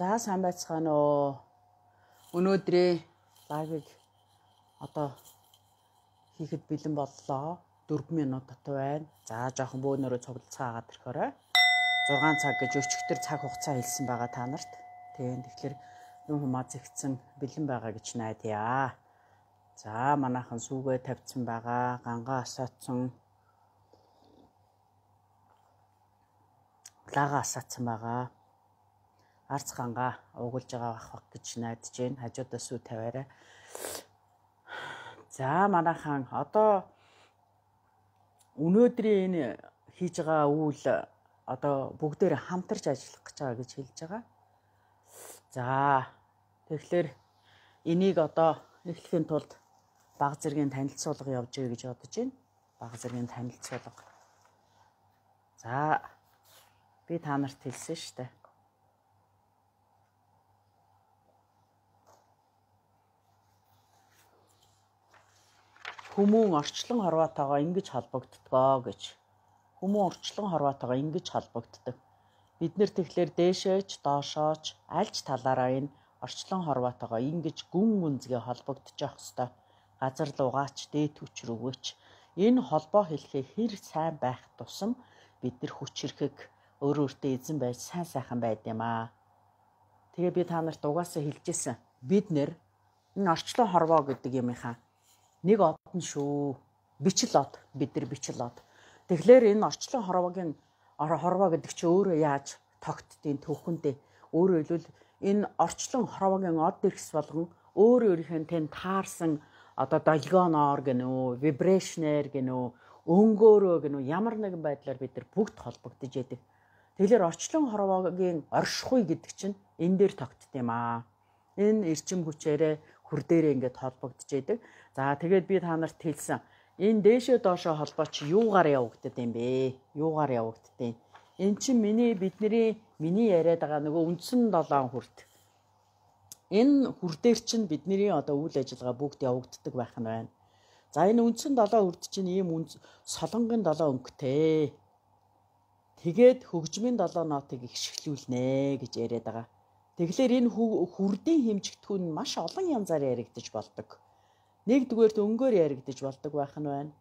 За сайн байцгаана уу. Өнөөдрийн лагийг одоо хийхэд бэлэн боллоо. 4 минут дотор байна. За жоохон бөөнөрөө цуглацгаа агаад ирэхээрээ 6 цаг гэж өчигдөр цаг хугацаа хэлсэн байгаа та нарт. Тийм тэгэхээр юм хумаа зэгцэн бэлэн байгаа гэж найдая. За манайхан сүүгээ тавьсан байгаа. Гангаа асаацсан. Лага асаацсан байгаа арц гангаа уугуулж байгаа байх гэж найдаж байна. Хажуудаас үу тавиарай. За манайхан одоо өнөөдрийн энэ хийж байгаа үйл одоо бүгдээр хамтарч ажиллах гэж байгаа гэж хэлж байгаа. За тэгэхээр энийг одоо эхлэхийн тулд баг зэргийн танилцуулга явж ий гэж бодож байна. Баг зэргийн танилцуулга. За би та нарт хэлсэн шүү дээ. хүмүүн орчлон хорвоотойгоо ингэж холбогддгоо гэж. Хүмүүн орчлон хорвоотойгоо ингэж холбогддог. Бид нэр тэгэхээр дээшээч, доошооч, альж талаараа энэ орчлон хорвоотойгоо ингэж гүн гүнзгий холбогдож явах хэвээр газар лугаач, дээд түч рүүгөөч. Энэ холбоо хэлхээ хэр сайн байх тусам бид нар хүч хэрхэг өөр өөртөө эзэн байж сайн сайхан байд юм аа. Тэгээ би та нарт угаасаа хэлжсэн. Бид нэр энэ орчлон хорвоо гэдэг юмынхаа нэг од нь шүү. Бичил од, бид нар бичил од. Тэгэхээр энэ орчлон хорвогийн хорвоо гэдэг чинь өөрөө яаж тогтдгийг төвхөндөө өөрөөр хэлбэл энэ орчлон хорвогийн од дэрхс болгон өөр өөрийнхөө тэн таарсан одоо долгионоор гэнэ үү, вибрашнер гэнэ үү, өнгөөрөө гэнэ үү, ямар нэгэн байдлаар бид нар бүгд холбогдож яадаг. Тэгэлэр орчлон хорвогийн оршихуй гэдэг чинь энэ дээр тогтд юм аа. Энэ эрчим хүчээрээ хөр дээрээ ингээд холбогдчихэйдэг. За тэгээд би та нарт хэлсэн. Энэ дээшээ доошоо холбооч юугаар явагддаг юм бэ? Юугаар явагддаг юм? Эн чинь миний бидний миний яриад байгаа нөгөө үндсэн долоон хүрт. Энэ хөр дээр чинь бидний одоо үйл ажиллагаа бүгд явагддаг байх нь байна. За энэ үндсэн долоо үрд чинь ийм үнд солонгийн долоо өнгөтэй. Тэгээд хөгжмийн долоо нотыг ихшгэлүүлнэ гэж яриад байгаа. Тэгэхээр энэ хүрдийн хэмжигдэхүүн нь маш олон янзаар яригдж болдог. Нэгдүгээр өнгөөр яригдж болдог байх нь байна.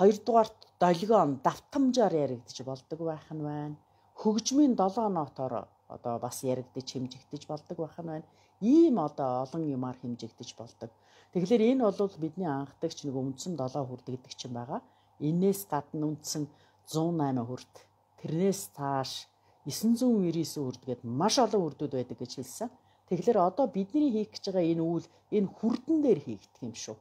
Хоёрдугаар долгион давтамжаар яригдж болдог байх нь байна. Хөгжмийн 7 нотоор одоо бас яригдж хэмжигдэж болдог байх нь байна. Ийм одоо олон юмар хэмжигдэж болдог. Тэгэхээр энэ бол бидний анхдагч нэг үндсэн 7 хүрд гэдэг чинь байгаа. Инээс гадна үндсэн 108 хүрд. Тэрнээс цааш 999 үрд гээд маш олон үрдүүд байдаг гэж хэлсэн. Тэгэхээр одоо бидний хийх гэж байгаа энэ үйл энэ хүрдэн дээр хийгдэх юм шүү.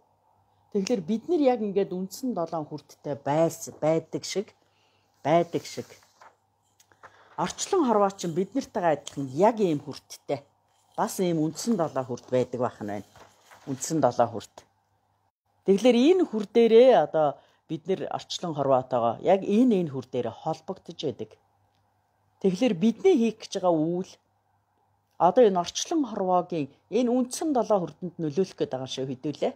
Тэгэхээр бид нар яг ингээд үндсэн долоон хүрдтэй байсан байдаг шиг байдаг шиг орчлон хорвоочин биднэртэйгээ адилхан яг ийм хүрдтэй бас ийм үндсэн долоо хүрд байдаг байх нь байна. Үндсэн долоо хүрд. Тэгэхээр энэ хүрдээрээ одоо бид нэр орчлон хорвоотойгоо яг энэ энэ хүрдээрээ холбогдож байдаг. Тэгэхээр бидний хийх гэж байгаа үйл одоо энэ орчлон хорвоогийн энэ үндсэн долоо хүрдэнд нөлөөлөх гээд байгаа шүү хэдүүлээ.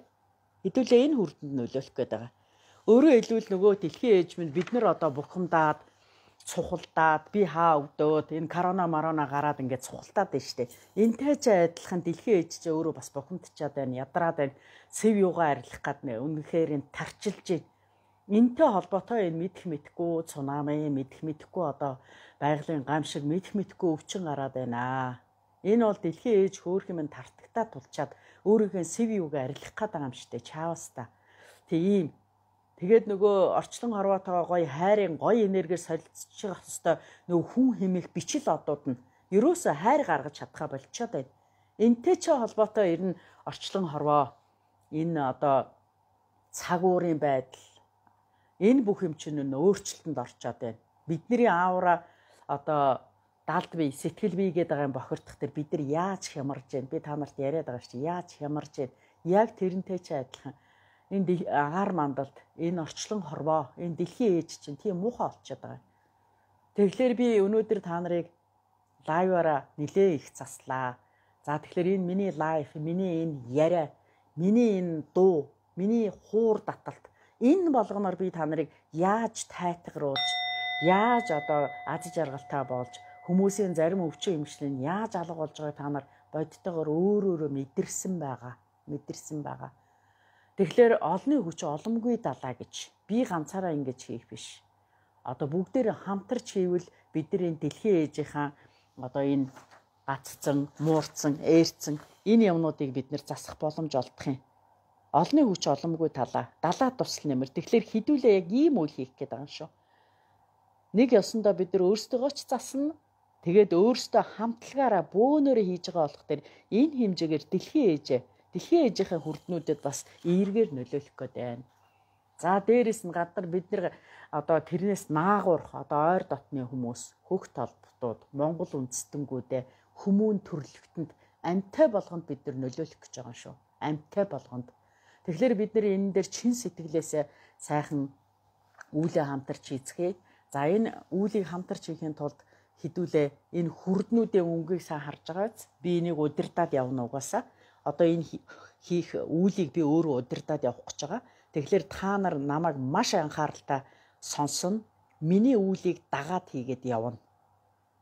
Хэдүүлээ энэ хүрдэнд нөлөөлөх гээд байгаа. Өөрөөр хэлбэл нөгөө дэлхийн ээж минь бид нар одоо бухимдаад цухалдаад би хаа өвдөөд энэ корона марона гараад ингээд цухалдаад байна штэ. Энтэй ч адилхан дэлхийн ээж чи өөрөө бас бухимдчихад байна, ядраад байна. Сэв юугаа арилгах гад нэ үнэхээр энэ тарчилж байна энтэй холбоотой энэ мэдэх мэдхгүй цунами мэдэх мэдхгүй одоо байгалийн гамшиг мэдэх мэдхгүй өвчин гараад байна. Энэ бол дэлхийн ээж хөөрхөн минь тартагтаа тулчаад өөрийнхөө CV-г арилгах гэдэг юм шигтэй чаавс та. Тэг ийм Тэгээд нөгөө орчлон хорвоотойгоо гоё хайрын гоё энергиэр солилцчих хэвээр нөгөө хүн хэмээх бичил одууд нь ерөөсөө хайр гаргаж чадхаа болчиход байна. Энтэй ч холбоотой ер нь орчлон хорвоо энэ одоо цаг уурын байдал энэ бүх юм чинь нөө өөрчлөлтөнд орчоод байна. Бидний аавра одоо даалт бие сэтгэл бие гэдэг байгаа юм бохирдох төр бид нар яаж хямарж जैन би та нарт яриад байгаа шүү яаж хямарж जैन яг тэрнтэй ч адилхан энэ агаар мандалд энэ орчлон хорвоо энэ дэлхийн ээж чинь тийм муухай олчиход байгаа юм тэгэхээр би өнөөдөр та нарыг лайваараа нилээ их заслаа за тэгэхээр энэ миний лайф миний энэ яриа миний энэ дуу миний хуур таталт энэ болгоноор би та нарыг яаж тайтгаруулж яаж одоо аз жаргалтай болж хүмүүсийн зарим өвчин эмчлэл нь яаж алга болж байгааг та нар бодтойгоор өөр өөрө мэдэрсэн байгаа мэдэрсэн байгаа тэгэхээр олны хүч олонгүй далаа гэж би ганцаараа ингэж хийх биш одоо бүгдээр хамтарч хийвэл бидний дэлхийн ээжийнхаа одоо энэ гаццсан, муурцсан, ээрцсэн энэ юмнуудыг бид нэр засах боломж олдох юм олны хүч олонгүй талаа далаа тусал нэмэр тэгэхээр хідүүлээ яг ийм үйл хийх гээд байгаа юм шүү. Нэг ёсондоо бид нар өөрсдөө ч засна тэгээд өөрсдөө хамтлагаараа бөөнөрөө хийж байгаа болох төр энэ хэмжээгээр дэлхийн ээжээ дэлхийн ээжийнхээ хүрднүүдэд бас ийргээр нөлөөлөх гээд байна. За дээрэс нь гадар бид нар одоо тэрнээс наагурх одоо ойр дотны хүмүүс хөх толботууд Монгол үндэстэнгүүдээ хүмүүн төрлөختөнд амьтай болгонд бид нар нөлөөлөх гэж байгаа юм шүү. Амьтай болгонд Тэгэхээр бид нэр энэ дээр чин сэтгэлээс сайхан үүлээ хамтарч хийцгээе. За энэ үүлийг хамтарч хийхин тулд хідүүлээ энэ хүрднүүдийн өнгийг сайн харж байгаач би энийг удирдаад явна угаасаа. Одоо энэ хийх үүлийг би өөрөө удирдаад явах гэж байгаа. Тэгэхээр та нар намайг маш анхааралтай сонсно. Миний үүлийг дагаад хийгээд явна.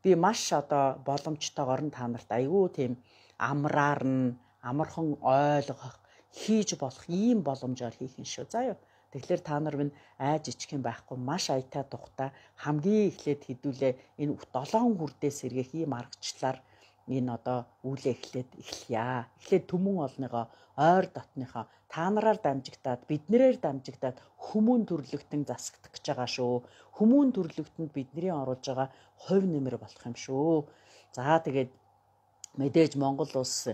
Би маш одоо боломжтойгоор нь та нарт айгүй тийм амраар нь амархан ойлгох хийж болох ийм боломжоор хийх нь шүү. За юу. Тэгэхээр та нар минь айж ичих юм байхгүй маш аятаа тухта хамгийн эхлээд хідүүлээ энэ 7 хүрдээ сэргэх ийм аргачлаар энэ одоо үүлээ эхлээд эхлэе. Эхлээд төмөн олныгоо ойр дотныхоо та нараар дамжигдаад биднэрээр дамжигдаад хүмүүн төрлөختөн засагдах гэж байгаа шүү. Хүмүүн төрлөختөнд бидний оруулж байгаа хувь нэмэр болох юм шүү. За тэгээд мэдээж Монгол улс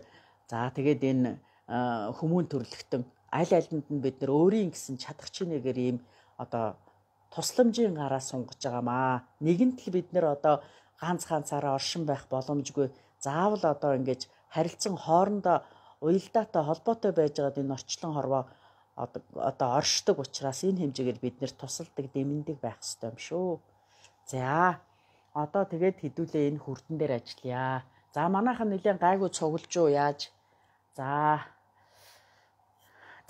за тэгээд энэ хүмүүн төрлөختөн аль альнд нь бид нөр өөрийн гэсэн чадах чинээгээр ийм одоо тусламжийн гараа сунгаж байгаамаа. Нэгэнт л бид нэр одоо ганц ганцаараа оршин байх боломжгүй. Заавал одоо ингэж харилцан хоорондоо уялдаатай холбоотой байж байгаад энэ орчлон хорвоо одоо оршдог учраас энэ хэмжээгээр бид нэр тусалдаг, дэмэндэг байх ёстой юм шүү. За одоо тэгээд хэдүүлээ энэ хүрдэн дээр ажиллая. За манайхан нэгэн гайгүй цуглаж юу яаж. За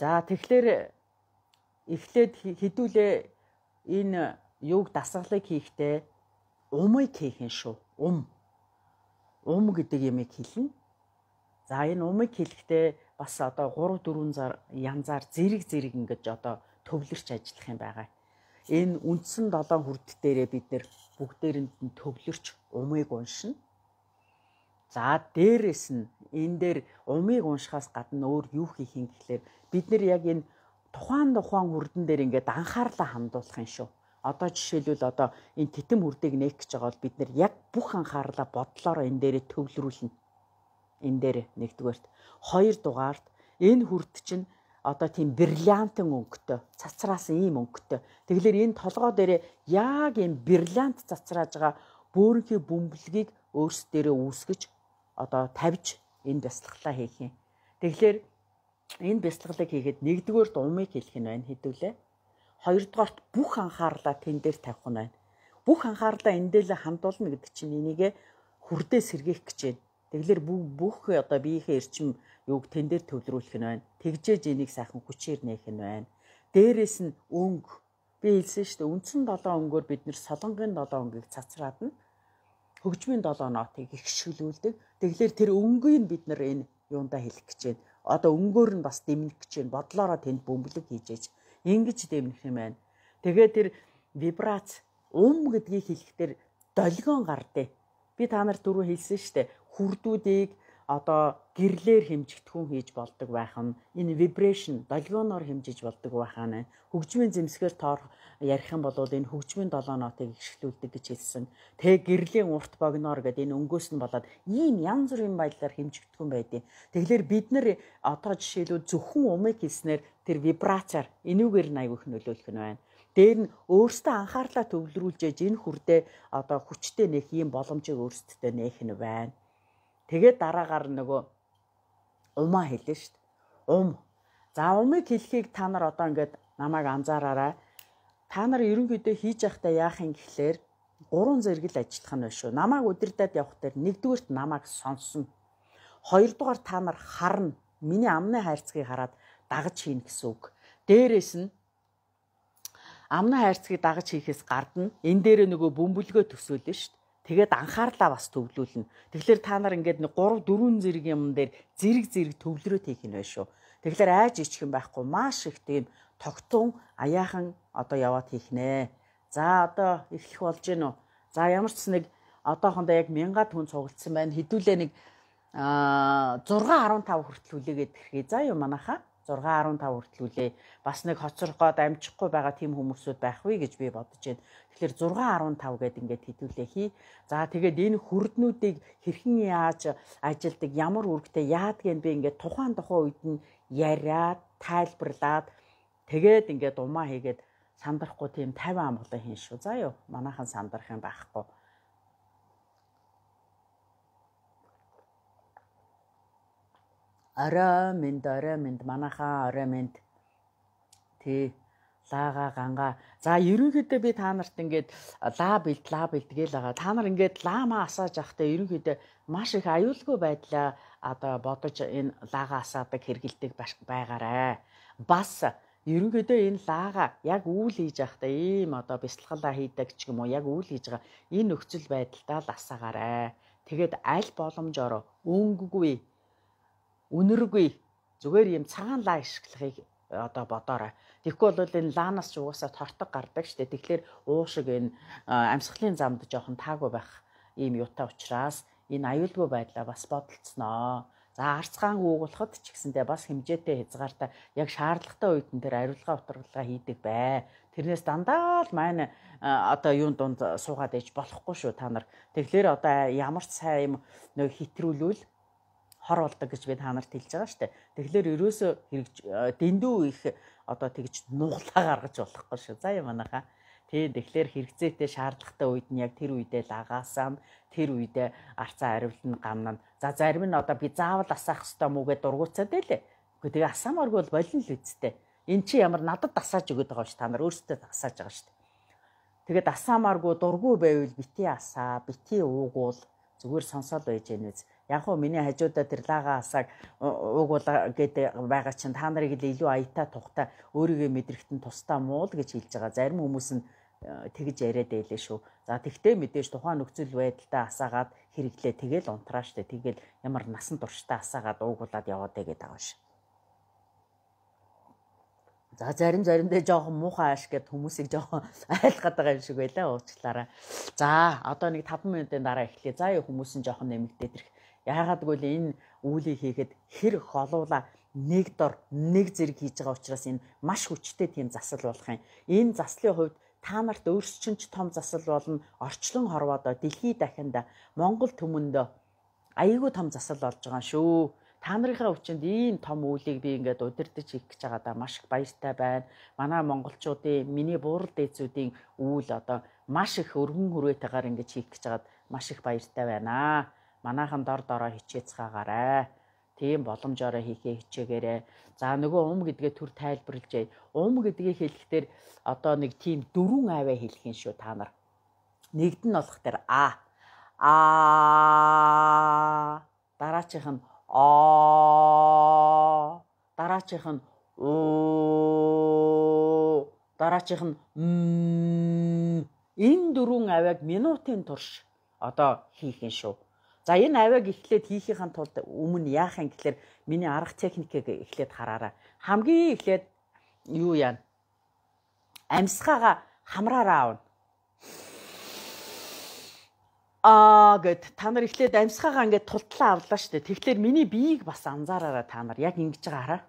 За тэгэхээр эхлээд хідүүлээ энэ юуг дасгалыг хийхдээ умыг хийх нь шүү. Ум. Ум гэдэг ямыг хэлнэ. За энэ умыг хэлэхдээ бас одоо 3 4 янзаар зэрэг зэрэг ингэж одоо төвлөрч ажиллах юм байгаа. Энэ үндсэн 7 хүрд дээрээ бид нэр бүгдээрэнд нь төвлөрч умыг уншина. За дээрэс нь энэ дээр умыг уншихаас гадна өөр юу хийх юм гэхлээр бид нэр яг энэ тухайн тухайн үрдэн дээр ингээд анхаарлаа хандуулах юм шүү. Одоо жишээлбэл одоо энэ титэм үрдэг нээх гэж байгаа бол бид нэр яг бүх анхаарлаа бодлоор энэ дээрээ төвлөрүүлнэ. Энэ дээр нэгдүгээрт, хоёрдугаарт энэ хүрд чинь одоо тийм бриллиантын өнгөтэй цацраасан ийм өнгөтэй. Тэгэлэр энэ толгоо дээрээ яг энэ бриллиант цацрааж байгаа бөөрийнхөө бөмбөлгийг өөрсдөө дээрээ үүсгэж одоо тавьж энэ бясалгалаа хийх юм. Тэгэхээр энэ бясалгалыг хийхэд нэгдүгээр умыг хэлэх нь байна хэдүүлээ. Хоёрдугаарт бүх анхаарлаа тэн дээр тавих нь байна. Бүх анхаарлаа энэ дээр хандуулна гэдэг чинь энийгээ хүрдээ сэргээх гэж байна. Тэглэр бүх одоо биеийнхээ эрчим юуг тэн дээр төвлөрүүлэх нь байна. Тэгжээж энийг сайхан хүчээр нээх нь байна. Дээрээс нь өнгө би хэлсэн шүү дээ. Үндсэн 7 өнгөөр бид нэр солонгын 7 өнгийг цацраадна хөгжмийн долоо нотыг ихшгэлүүлдэг. Тэгэлэр тэр өнгийг бид нар энэ юундаа хэлэх гэж байна. Одоо өнгөөр нь бас дэмнэх гэж байна. Бодлоороо тэнд бөмбөлөг хийжээч. Ингэж дэмнэх юм байна. Тэгээ тэр вибрац ум гэдгийг хэлэхдээ долгион гардыг. Би та нарт дөрөв хэлсэн шүү дээ. Хүрдүүдийг одоо гэрлэр хэмжигдэхүүн хийж болдог байх нь энэ вибрашн долгионоор хэмжиж болдог байх нь хөгжмийн зэмсгээр тоор ярих юм бол энэ хөгжмийн долоо нотыг ихшүүлдэг гэж хэлсэн. Тэгээ гэрлийн урт богноор гэдэг энэ өнгөөс нь болоод ийм янз бүрийн байдлаар хэмжигдэхүүн байдیں۔ Тэгэлэр бид нар одоо жишээлбэл зөвхөн умыг хэлснээр тэр вибрацаар энүүгээр нь аягүйх нөлөөлөх нь байна дээр нь өөртөө анхаарлаа төвлөрүүлж энэ хүрдээ одоо хүчтэй нэх юм боломжийг өөртөө нээх нь байна. Тэгээд дараагаар нөгөө умаа хэлнэ шүү дээ. Ум. За умыг хэлхийг та нар одоо ингээд намайг анзаараарай. Та нар ерөнхийдөө хийж явахдаа яах юм гэхлээр гурван зэрэгэл ажиллах нь шүү. Намайг удирдаад явах дээр нэгдүгээрт намайг сонсно. Хоёрдугаар та нар харна. Миний амны хайрцгийг хараад дагаж хийнэ гэсэн үг. Дээрээс нь амны хайрцгийг дагаж хийхээс гардна. Энэ дээрээ нөгөө бөмбөлгөө төсөөлнө шүү тэгээд анхаарлаа бас төвлүүлнэ. Тэгэхээр та нар ингээд нэг 3 4 зэрэг юм дээр зэрэг зэрэг төвлөрөө хийх нь байшгүй. Тэгэхээр айж ичих юм байхгүй маш их тийм тогтун аяахан одоо яваад хийх нэ. За одоо эхлэх болж гэнэ үү? За ямар ч нэг одоохондоо яг 1000 хүн цуглдсан байна. Хэдүүлээ нэг аа 6 15 хүртэл хүлээгээд ирэхээ. За юу манахаа 6 15 хүртэлүүлээ бас нэг хоцрох гээд амжихгүй байгаа тийм хүмүүсүүд байхгүй гэж би бодож байна. Тэгэхээр 6 15 гэд ингээд хэдүүлээ хий. За тэгээд энэ хүрднүүдийг хэрхэн яаж ажилдаг, ямар үүрэгтэй яадгийг би ингээд тухайн тухайн үед нь яриад, тайлбарлаад тэгээд ингээд умаа хийгээд сандрахгүй тийм 50 амглан хийн шүү. За юу манайхан сандрах юм байхгүй. орой минь орой минь манахаа орой минь тий лаага ганга за ерөнхийдөө би та нарт ингээд лаа бэлт лаа бэлтгээл байгаа та нар ингээд лаама асааж явахдаа ерөнхийдөө маш их аюулгүй байдлаа одоо бодож энэ лаага асаадаг хэргэлдэг байгаарэ бас ерөнхийдөө энэ лаага яг үүл хийж явахдаа ийм одоо бясалгалаа хийдэг ч юм уу яг үүл хийж байгаа энэ нөхцөл байдалдаа л асаагаарэ тэгээд аль боломжоор өнгөгүй үнэргүй зүгээр юм цагаан лаа ашиглахыг э, одоо бодоорой. Тэгэхгүй бол энэ лаанаас ч угаасаа тортог гардаг штэ. Тэгэхээр уушиг энэ э, амьсгалын замд жоохон таагүй байх ийм юутай учраас энэ аюулгүй байдлаа бас бодолцсноо. За арцгаан уугуулхад ч гэсэндээ бас хэмжээтэй хязгаартай яг шаардлагатай үед энэ төр ариулгаа утгалгаа хийдэг бай. Тэрнээс дандаа л маань э, одоо юун дунд суугаад ээж болохгүй шүү та нар. Тэгэхээр одоо ямар ч сайн юм нөө хитрүүлвэл хор болдог гэж би та нарт хэлж байгаа шүү дээ. Тэгэхээр ерөөсөө хэрэгж э, дэндүү их одоо тэгж нуглаа гаргаж болохгүй шүү. За юм анаха. Тийм тэгэхээр хэрэгцээтэй шаардлагатай үед нь яг тэр үедээ лагаасаа тэр үедээ арцаа ариулна гамнаа. За зарим нь одоо би заавал асаах хэвээр мүүгээ дургуцаад байлээ. Гэхдээ тэгээ асаамааргүй бол болин л үсттэй. Эн чи ямар надад асааж өгöd байгаа ш та нар өөрсдөө асааж байгаа ш. Тэгээд асаамааргүй дургүй байвал бити асаа, бити уугуул зүгээр сонсоол байж гэнэ үз яг хуу миний хажуудаа тэр лага асааг уугуула гэдэг байгаа чинь та нарыг л илүү аятаа тухтай өөрийгөө мэдрэгтэн тустай муул гэж хэлж байгаа. Зарим хүмүүс нь э, тэгж яриад байлээ шүү. За тэгтээ мэдээж тухайн нөхцөл байдалтай асаагаад хэрэглээ тэгэл унтраа штэ тэгэл ямар насан туршдаа асаагаад уугуулад яваад байгаад байгаа ш. За зарим заримдээ жоохон муухай ааш гэд хүмүүсийг жоохон айлгаад байгаа юм шиг байлаа уучлаарай. За одоо нэг 5 минутын дараа эхлэе. За юу хүмүүс нь жоохон нэмэгдээд ирэх Яагаад гэвэл энэ үүлийг хийхэд хэр холуула нэг дор нэг зэрэг хийж байгаа учраас энэ маш хүчтэй тийм засал болох юм. Энэ заслын хувьд та нарт өөрсчин ч том засал болно. Орчлон хорвоодо дэлхий дахинд Монгол төмөндөө аягүй том засал болж байгаа шүү. Та нарынхаа өвчнд ийм том үүлийг би ингээд удирдах хийх гэж байгаадаа маш их баяртай байна. Манай монголчуудын, миний буурал дээцүүдийн үүл одоо маш их өргөн хүрээтэйгээр ингэж хийх гэж байгаад маш их баяртай байна аа манайхан дор дороо хичээцгаагаарэ. Тийм боломжоороо хийхээ хичээгээрээ. За нөгөө ум гэдгээ төр тайлбарлаж яа. Ум гэдгийг хэлэхдээ одоо нэг тийм дөрвөн аваа хэлэх юм шүү та нар. Нэгд нь болох дээр а. А дараачих нь а дараачих нь о дараачих нь энэ дөрвөн авааг минутын турш одоо хийх юм шүү. За энэ авиаг эхлээд хийхийнхэн тулд өмнө яах юм гэхэлэр миний арга техникийг эхлээд хараараа. Хамгийн эхлээд юу яана? Амьсгаагаа хамраараа аавна. Аа гэд та нар эхлээд амьсгаагаа ингээд тултлаа авлаа шүү дээ. Тэгэхээр миний биеийг бас анзаараараа та нар яг ингэж байгаа хараа.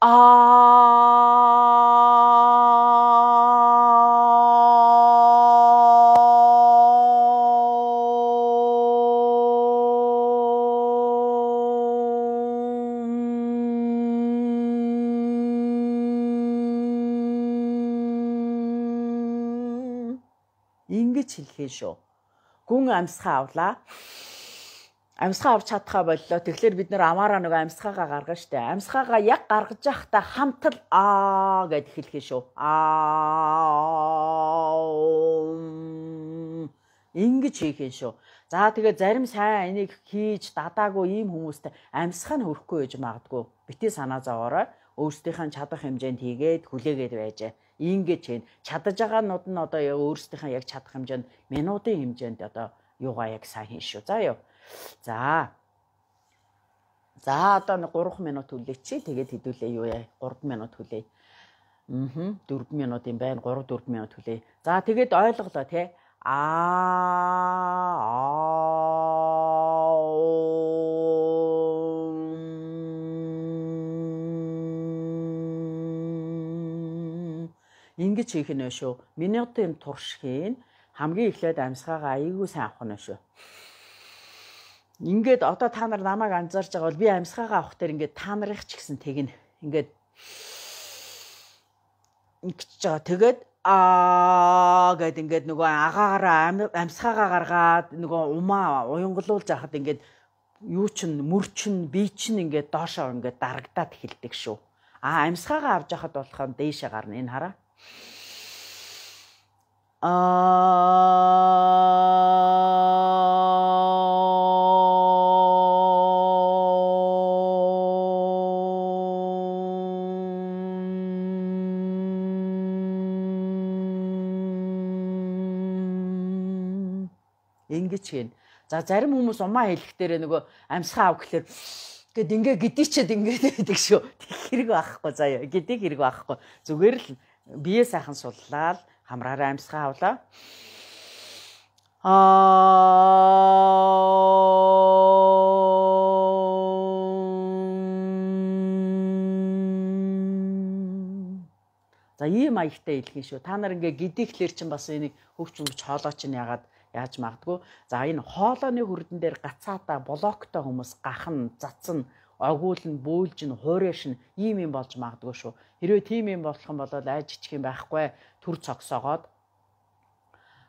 Аа Ингэж хэлэхээ шүү. Гүн амсгаа авлаа. Амсгаа авч чадхаа боллоо. Тэгэхээр бид нэр амаараа нөгөө амсгаагаа гаргана штэ. Амсгаагаа яг гаргаж явахдаа хамтал аа гэд хэлэхээ шүү. Аа ингэж хийхээ шүү. За тэгээ зарим сайн энийг хийж дадаагүй ийм хүмүүст амсгах нь хөрөхгүй гэж магадгүй. Битээ санаа зовоорой өөрсдийнхээ чадах хэмжээнд хийгээд хүлээгээд байжээ ингэж хийн чадаж байгаанууд нь одоо өөрсдийнхээ яг чадах хэмжээнд минутын хэмжээнд одоо юугаа яг сайн хийн шүү. За ёо. За. За одоо нэг 3 минут хүлээчихье. Тэгээд хэдүүлээ юу яа? 3 минут хүлээе. Аа 4 минут юм байна. 3 4 минут хүлээе. За тэгээд ойлголоо те. Аа аа ингэж хийх нь шүү. Миний одоо энэ туршхийн хамгийн эхлээд амьсгаагаа аягүй сайн авах нь шүү. Ингээд одоо та нар намайг анзаарж байгаа бол би амьсгаагаа авах дээр ингээд та нарыг ч гэсэн тэгнэ. Ингээд ингэж байгаа. Тэгээд аа гэд ингээд нөгөө агаагаараа амьсгаагаа гаргаад нөгөө умаа уянгалуулж хахад ингээд юу чин мөр чин бие чин ингээд доошоо ингээд дарагдаад эхэлдэг шүү. А амьсгаагаа авж хахад болохон дээшээ гарна энэ хараа ингэж хийн. За зарим хүмүүс умаа хэлэхдээр нөгөө амьсгаа ав гэхлээр гээд ингээ гэдэгчэд ингээд байдаг шүү. Тэг хэрэг байхгүй заяа. Гэдэг хэрэг байхгүй. Зүгээр л бие сайхан суллаад хамраараа амьсгаа хавлаа. Аа За ийм маягтай илгэн шүү. Та нар ингээ гидихлэр чинь бас энийг хөвчмөч хоолоо чинь ягаад яаж магадгүй. За энэ хоолооны хөрдөн дээр гацаата блоктой хүмүүс гахна, зацна, агуул нь бөөлж нь хуурайш нь ийм юм болж магадгүй шүү. Хэрвээ тийм юм болох юм бол айж ичих юм байхгүй төр цогсоогоод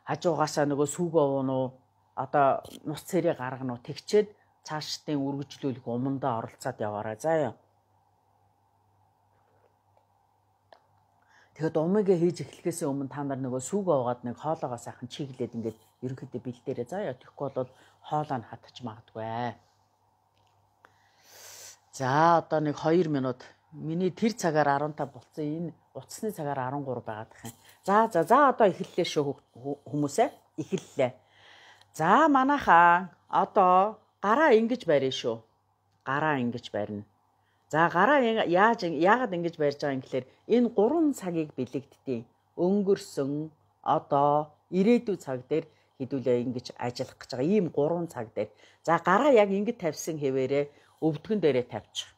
хажуугаасаа нөгөө сүүг овно уу одоо нус цэрийг гаргана уу тэгчээд цаашдын үргэлжлүүлэх умандаа оролцоод яваарай заяа. Тэгэхэд умыгээ хийж эхлэхээс өмнө та нар нөгөө сүүг овоод нэг хоолоогоо сайхан чиглээд ингээд ерөнхийдөө бэлдээрээ заяа. Тэгэхгүй бол хоолоо нь хатчих магадгүй ээ. За одоо нэг 2 минут. Миний тэр цагаар 15 болсон. Энэ утасны цагаар 13 байгаад байна. За за за одоо эхэллээ шүү хүмүүсээ. Эхэллээ. За манайхаа одоо гараа ингэж барья шүү. Гараа ингэж барьна. За гараа яаж яагаад ингэж барьж байгаа юм гэхээр энэ 3 цагийг бэлэгддیں۔ Өнгөрсөн одоо ирээдүйн цаг дээр хэдүүлээ ингэж ажиллах гэж байгаа ийм 3 цаг дээр. За гараа яг ингэ тавьсан хэвээрээ өвдгөн дээрээ тавьчих.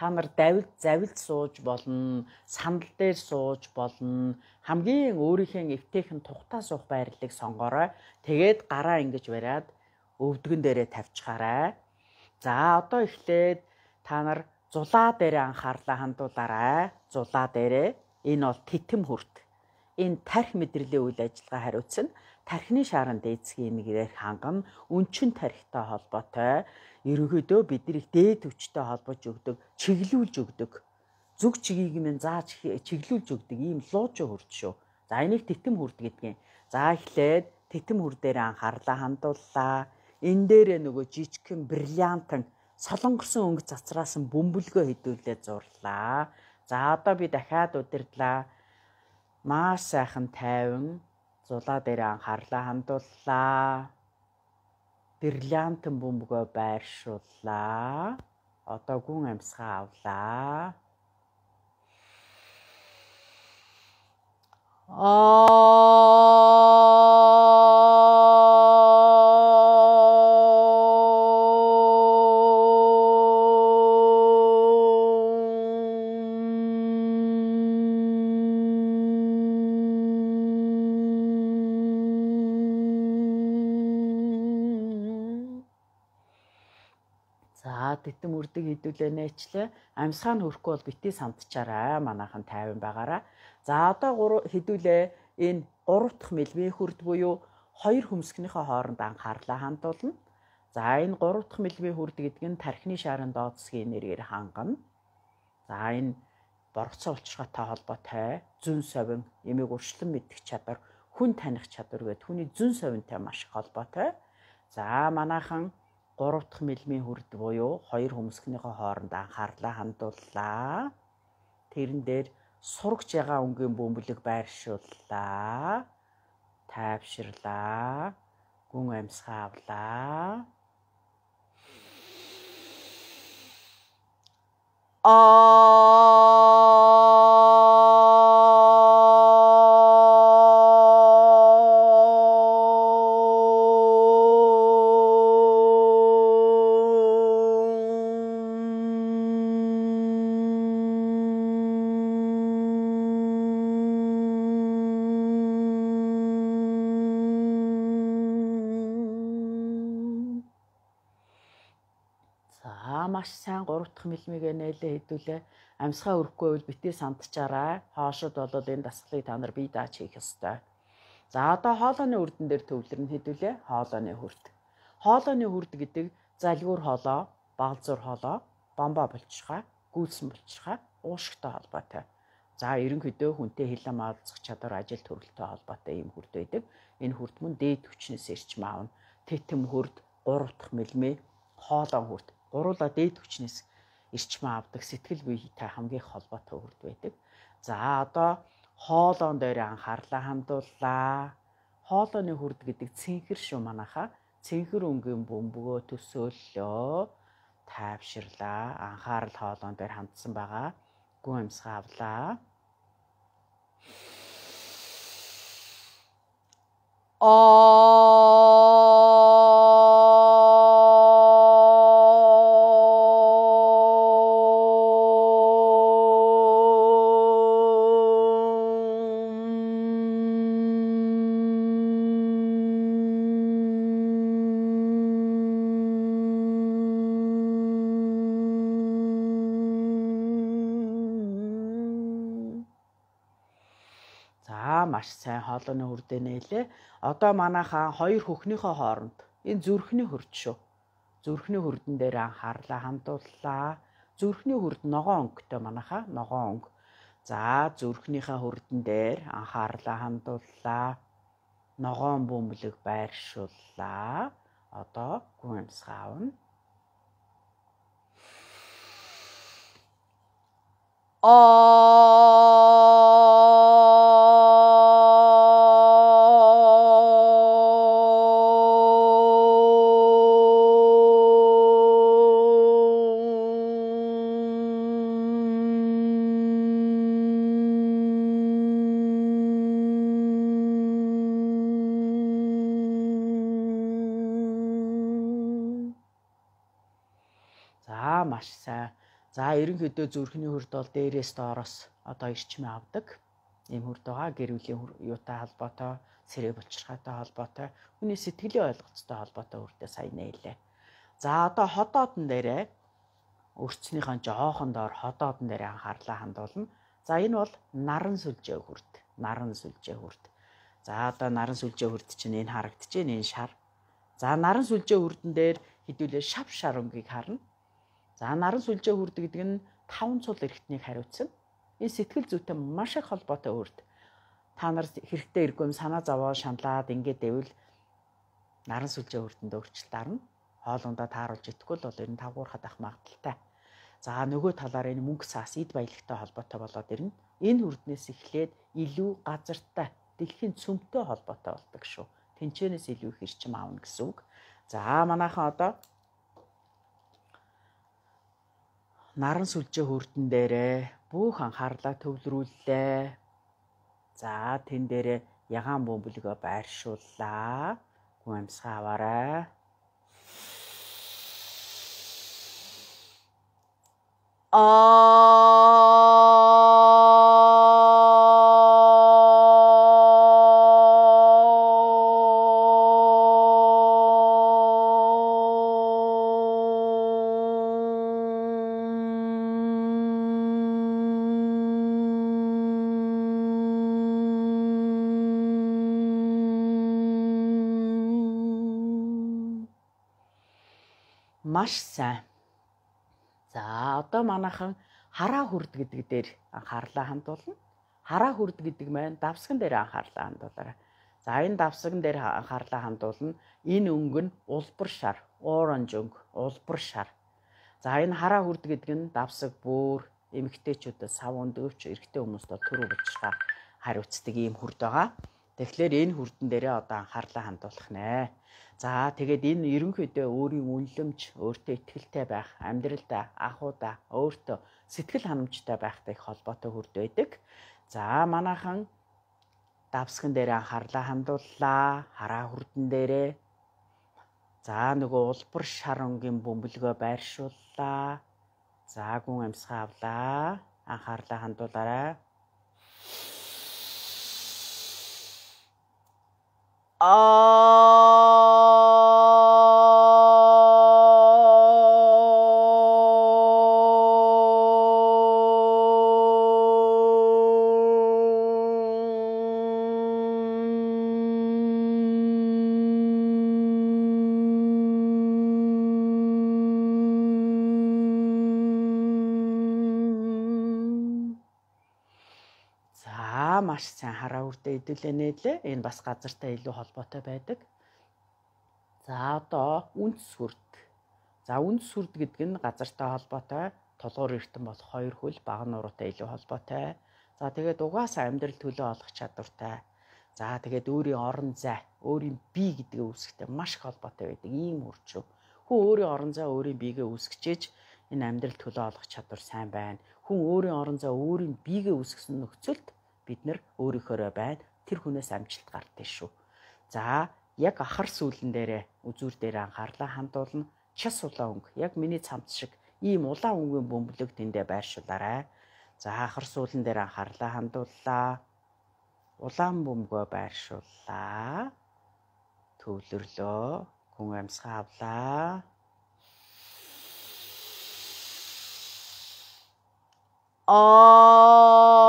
Та нар давилд завилд сууж болно, сандал дээр сууж болно. Хамгийн өөрийнхөө эвтэйхэн тухтаа суух байрлалыг сонгоорой. Тэгээд гараа ингэж бариад өвдгөн дээрээ тавьчихаарай. За одоо эхлээд та нар зулаа дээрээ анхаарлаа хандуулаарай. Зулаа дээрээ энэ бол титэм хүрт. Энэ тарих мэдрэлийн үйл ажиллагаа хариуцна тархины шааранд эзгийн нэг ярь ханган өнчин тархитай холбоотой ерөнхийдөө биднийг дээд төвчтэй холбож өгдөг, чиглүүлж өгдөг. Зүг чигийг минь зааж чиглүүлж өгдөг ийм луужи хурд шүү. За энийг титэм хурд гэдгийг. За эхлээд титэм хурдээр анхаарлаа хандууллаа. Энэ дээрээ нөгөө жижигхэн бриллиантан солонгорсон өнгө цацраасан бөмбөлгөө хөдөллөө зурлаа. За одоо би дахиад удирдлаа. Маш сайхан тайван зулаа дээр анхаарлаа хандууллаа. Бриллиантын бөмбөгөө байршууллаа. Одоо гүн амьсгаа авлаа. Аа төлөө нээчлээ. Амьсгаа нь хөрөхгүй бол битээ самтчаараа манайхан тайван байгаараа. За одоо хэдүүлээ энэ 3 дахь мэлвэ хүрд буюу хоёр хөмсгнийхөө хооронд анхаарлаа хандуулна. За энэ 3 дахь мэлвэ хүрд гэдэг нь тархины шарын дооцгийн нэрээр хангана. За энэ боргоцоо улчирхаатай холбоотой зүн совин эмийг уршлан мэдэх чадвар хүн таних чадвар гэдэг хүний зүн совинтай маш их холбоотой. За манайхан 3 дахь мэлмийн хүрд буюу хоёр хөмсгнийхөө хооронд анхаарлаа хандууллаа. Тэрэн дээр сурагч байгаа өнгийн бөмбөлөг байршууллаа. Тайвширлаа. Гүн амьсгаа авлаа. Аа хэлмигээ нээлээ хэдүүлээ. Амьсгаа өрөхгүй бол битээ сандчаараа. Хоошууд бол энэ дасгалыг та нар бие даач хийх ёстой. За одоо хоолойны үрдэн дээр төвлөрнө хэдүүлээ. Хоолойны хүрд. Хоолойны хүрд гэдэг залгуур хоолоо, багалзуур хоолоо, бомбо булчирхаа, гүйсэн булчирхаа, уушигтай холбоотой. За ерөнхийдөө хүнтэй хилэн маалцах чадвар ажил төрөлтэй холбоотой ийм хүрд байдаг. Энэ хүрд мөн дээд хүчнээс ирч маавна. Тэтэм хүрд 3 дахь мэлмэ хоолон хүрд гуруула дээд хүчнээс эрчмээ авдаг сэтгэл биетэй хамгийн холбоотой үрд байдаг. За одоо хоолоон дээр анхаарлаа хандууллаа. Хоолооны хүрд гэдэг цэнхэр шүү манаха. Цэнхэр өнгийн бөмбөгөө төсөөллөө. Тайвширлаа. Анхаарал хоолоон дээр хандсан байгаа. Гүн амьсгаа авлаа. Аа долооны үрдээ нээлээ. Одоо манай хаан хоёр хөхнийхөө хооронд энэ зүрхний хөрд шүү. Зүрхний хөрдөн дээр анхаарлаа хандууллаа. Зүрхний хөрд ногоон өнгөтэй манайхаа ногоон өнгө. За зүрхнийхээ хөрдөн дээр анхаарлаа хандууллаа. Ногоон бөмбөлөг байршууллаа. Одоо гүн амсгаавна. Oh. ерөнхийдөө зүрхний хурд бол дээрээс доороос одоо ирчмээ авдаг ийм хурд байгаа гэр бүлийн юутай холбоотой сэрэг булчирхаатай холбоотой хүний сэтгэлийн ойлголцтой холбоотой үрдээ сайн нээлээ. За одоо ходоодн дээрээ өрчнийхэн жоохон доор ходоодн дээрээ анхаарлаа хандуулна. За энэ бол наран сүлжээ хурд. Наран сүлжээ хурд. За одоо наран сүлжээ хурд чинь энэ харагдаж байна энэ шар. За наран сүлжээ хурдэн дээр хэдүүлээ шав шар өнгийг харна. За наран сүлжээ хүрдэг гэдэг нь таван цул эргэтнийг хариуцсан. Энэ сэтгэл зүйтэй маш их холбоотой үрд. Та нар хэрэгтэй эргүүм санаа зовоо шаналаад ингээд ивэл наран сүлжээ үрдэнд өөрчлөлт дарна. Хоолундаа тааруулж итгэвэл бол ер нь тавгуурхад ах магадaltaй. За нөгөө талаар энэ мөнгө цаас эд баялагтай холбоотой болоод ирнэ. Энэ үрднээс эхлээд илүү газартай дэлхийн цөмтэй холбоотой болдог шүү. Тэнчэнээс илүү их ирчим аавна гэсэн үг. За манайхан одоо наран сүлжээ хөртөн дээрээ бүх анхаарлаа төвлөрүүллээ. За тэн дээрээ ягаан бөмбөлгөө байршууллаа. Гүн амьсгаа аваарай. Аа маш сайн. За одоо манайхан хараа хүрд гэдэг дээр анхаарлаа хандуулна. Хараа хүрд гэдэг маань давсган дээр анхаарлаа хандуулаарай. За энэ давсган дээр анхаарлаа хандуулна. Энэ өнгө нь улбар шар, оранж өнгө, улбар шар. За энэ хараа хүрд гэдэг нь давсаг бөөр, эмгтээчүүдэд сав өндөвч, эрэгтэй хүмүүст төр өвчтэй хариуцдаг ийм хүрд байгаа. Тэгэхээр энэ хүрдэн дээрээ одоо анхаарлаа хандуулах нэ. За тэгээд энэ ерөнхийдөө өөрийн үнлэмж, өөртөө ихтгэлтэй байх, амьдралдаа, анхуудаа, өөртөө сэтгэл ханамжтай байхтай их холбоотой хүрд байдаг. За манайхан давсган дээрээ анхаарлаа хандууллаа, хараа хүрдэн дээрээ. За нөгөө улбар шарангийн бөмбөлгөө байршууллаа. За гүн амьсгаа авлаа. Анхаарлаа хандуулаарай. 아. маш сайн хараа үрдэ хэдүүлэнэ лээ. Энэ бас газартай илүү холбоотой байдаг. За одоо үнд сүрд. За үнд сүрд гэдэг нь газартай холбоотой, толгуур эрдэм болох хоёр хөл баг нууруутай илүү холбоотой. За тэгээд угаасаа амьдрал төлөө олох чадвартай. За тэгээд өөрийн орон зай, өөрийн бие гэдгээ үүсгэхтэй маш их холбоотой байдаг ийм үрчв. Хүн өөрийн орон зай, өөрийн биегээ үүсгэж энэ амьдрал төлөө олох чадвар сайн байна. Хүн өөрийн орон зай, өөрийн биегээ үүсгэсэн нөхцөлд бид нар өөрийнхөөрөө байна. Тэр хүнээс амжилт гардаг шүү. За яг ахар сүүлэн дээрээ үзүүр дээр анхаарлаа хандуулна. Час улаан өнгө яг миний цамц шиг ийм улаан өнгийн бөмбөлөг тэндэ байршуулаарай. За ахар сүүлэн дээр анхаарлаа хандууллаа. Улаан бөмбөгөө байршууллаа. Төвлөрлөө. Гүн амьсгаа авлаа. Аа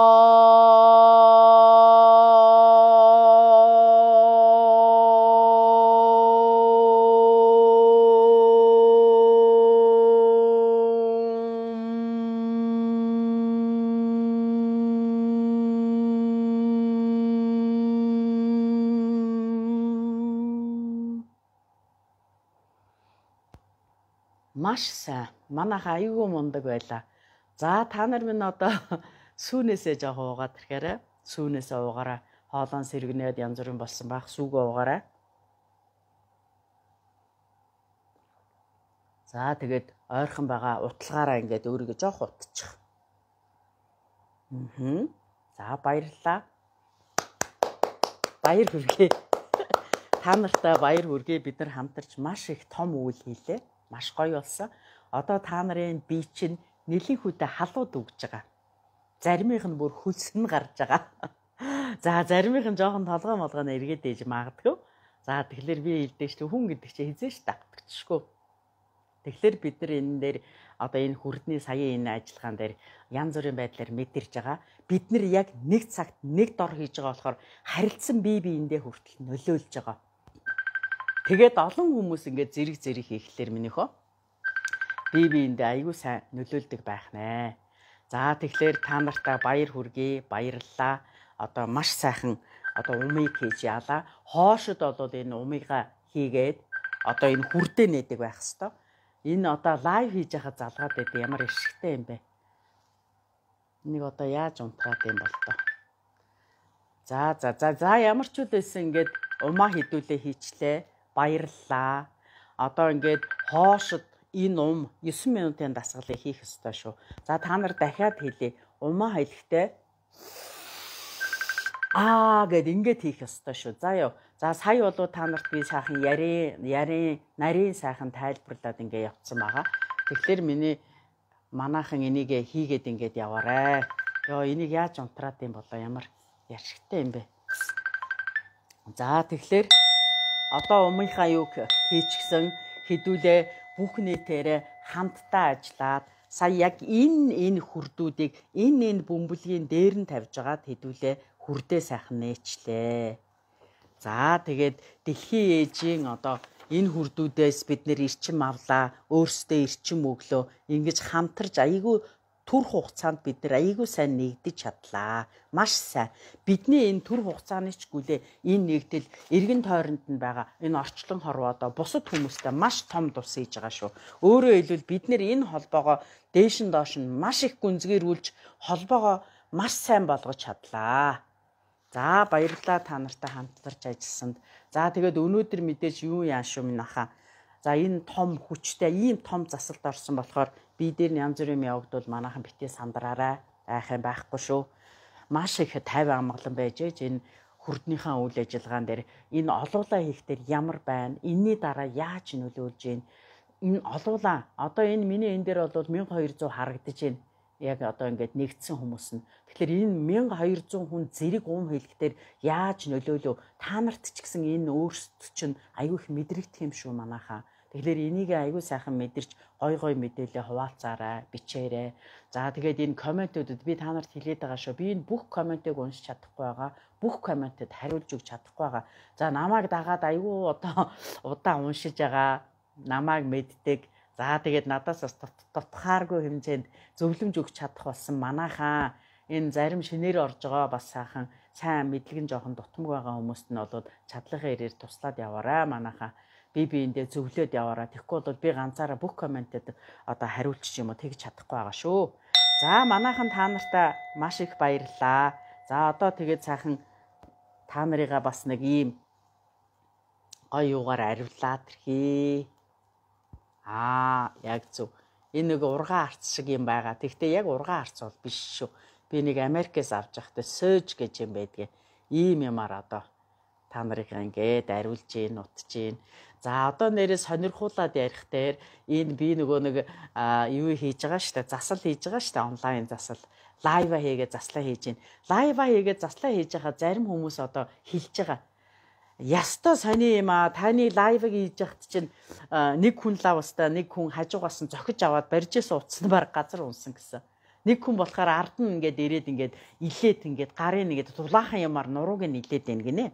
маш сайн. Манайха айгүй мундаг байла. За та нар минь одоо сүүнээсээ жоохон уугаад ирэхээрээ сүүнээсээ уугаараа хоолон сэргнээд янз бүрийн болсон баах сүүгөө уугаараа. За тэгээд ойрхон байгаа утлагаараа ингээд өөрийгөө жоох утчих. Аа. За баярлалаа. Баяр хүргэе. Та нартай баяр хүргэе. Бид нар хамтарч маш их том үйл хийлээ маш гоё болсон. Одоо та нарын бие чинь нэлийн хүдэ халууд өгж байгаа. Заримийнх нь бүр хөлс нь гарч байгаа. За заримийнх нь жоохон толгой молгоо нь эргээд ээж магадгүй. За тэгэхээр би илдэж хүн гэдэг чинь хизээш дагдчихгүй. Тэгэхээр бид нар энэ дээр одоо энэ хүрдний саяын энэ ажиллагаан дээр янз бүрийн байдлаар мэдэрч байгаа. Бид нар яг нэг цагт нэг дор хийж байгаа болохоор харилцсан бие биендээ хүртэл нөлөөлж байгаа Тэгээд олон хүмүүс ингээд зэрэг зэрэг хийхлээр минийхөө бие биендээ айгүй сайн нөлөөлдөг байх нэ. За тэгэхээр та нартаа баяр хүргэе, баярлалаа. Одоо маш сайхан одоо умыг хийж яалаа. Хоошид бол энэ умыгаа хийгээд одоо энэ хүрдээ нээдэг байх хэвээр. Энэ одоо лайв хийж байхад залгаад байд ямар ишгтэй юм бэ? Энийг одоо яаж унтраад юм бол тоо. За за за за ямар ч үл байсан ингээд умаа хідүүлээ хийчлээ баярлаа. Одоо ингээд хоошид энэ ум 9 минутын дасгалыг хийх ёстой шүү. За та нар дахиад хэлье. Умаа хэлэхдээ аа гэд ингээд хийх ёстой шүү. За ёо. За сая болоо та нарт би сайхан ярийн ярийн нарийн сайхан тайлбарлаад ингээд явцсан байгаа. Тэгэхээр миний манаахан энийг хийгээд ингээд яваарэ. Ёо энийг яаж унтраад юм болоо ямар яшигтай юм бэ? За тэгэхээр одоо өмнөхаа юг хийчихсэн хідүүлээ бүх нийтээрээ хамтдаа ажиллаад сая яг энэ энэ хүрдүүдийг энэ энэ бөмбөлгийн дээр нь тавьж агаад хідүүлээ хүрдээ сайхан нээчлээ. За тэгээд дэлхийн ээжийн одоо энэ хүрдүүдээс бид нэр ирчим авлаа, өөрсдөө ирчим өглөө ингэж хамтарж айгүй төр хугацаанд бид нар аягүй сайн нэгдэж чадлаа. Маш сайн. Бидний энэ төр хугацааны ч гүлээ энэ нэгдэл эргэн тойронд нь байгаа энэ орчлон хорвоо одоо бусад хүмүүстэй маш том тус хийж байгаа шүү. Өөрөөр хэлбэл бид нар энэ холбоогоо дээш нь доош нь маш их гүнзгийрүүлж холбоогоо маш сайн болгож чадлаа. За баярлалаа та нартай хамтарч ажилласанд. За тэгээд өнөөдөр мэдээж юу яаш шүү минь ахаа. За энэ том хүчтэй, ийм том засалд орсон болохоор би дээр нь янз бүрийн юм явагдвал манайхан битээ сандраарай айхын байхгүй шүү маш их тайван амгалан байж ээж энэ хүрднийхэн үйл ажиллагаан дээр энэ олуулаа хийхдээ ямар байна энэний дараа яаж нөлөөлж гин энэ олуулаа одоо энэ миний энэ дээр бол 1200 харагдаж байна яг одоо ингээд нэгдсэн хүмүүс нь тэгэхээр энэ 1200 хүн зэрэг уум хэлэхээр яаж нөлөөлөв та нарт ч гэсэн энэ өөрсдөд чинь айгүй их мэдрэгдэх юм шүү манайхаа Тэгэхээр энийг айгүй сайхан мэдэрч гой гой мэдээлэл хуваалцаарай, бичээрэй. За тэгээд энэ комментуудад би та нарт хэлээд байгаа шүү. Би энэ бүх комментыг уншиж чадахгүй байгаа. Бүх комментэд хариулж өгч чадахгүй байгаа. За намайг дагаад айгүй одоо удаан уншиж байгаа. Намайг мэддэг. За тэгээд надаас бас тутахааргүй хэмжээнд зөвлөмж өгч чадах болсон манайхаа энэ зарим шинээр орж байгаа бас сайхан сайн мэдлэг нь жоохон дутмаг байгаа хүмүүст нь болоод чадлагын ирээр туслаад яваарай манайхаа бие биендээ зөвлөөд яваараа. Тэгэхгүй бол би ганцаараа бүх комментэд одоо хариулчих юм уу тэгж чадахгүй байгаа шүү. За манайхан та нартаа маш их баярлалаа. За одоо тэгээд цаахан та нарыгаа бас нэг ийм гоё юугаар аривлаад тэрхий. Аа, яг зөв. Энэ нэг ургаан арц шиг юм байгаа. Тэгтээ яг ургаан арц бол биш шүү. Би нэг Америкээс авч явахдаа сөөж гэж юм байдгээ. Ийм юмар одоо та нарыг ингээд ариулж гин, утж гин. За одоо нэрээ сонирхуулаад ярих дээр энэ би нөгөө нэг юу хийж байгаа штэ засал хийж байгаа штэ онлайн засал лайва хийгээ заслаа хийж гин. Лайва хийгээ заслаа хийж байгаа зарим хүмүүс одоо хилж байгаа. Яста сони юм а таны лайвыг хийж яхад чинь нэг хүн лавстаа нэг хүн хажуугаас нь зохиж аваад барьж суудсан баг газар унсан гэсэн. Нэг хүн болохоор ард нь ингээд ирээд ингээд илээд ингээд гарын нэгээд тулаахан ямаар нурууг нь илээд ийн гинэ.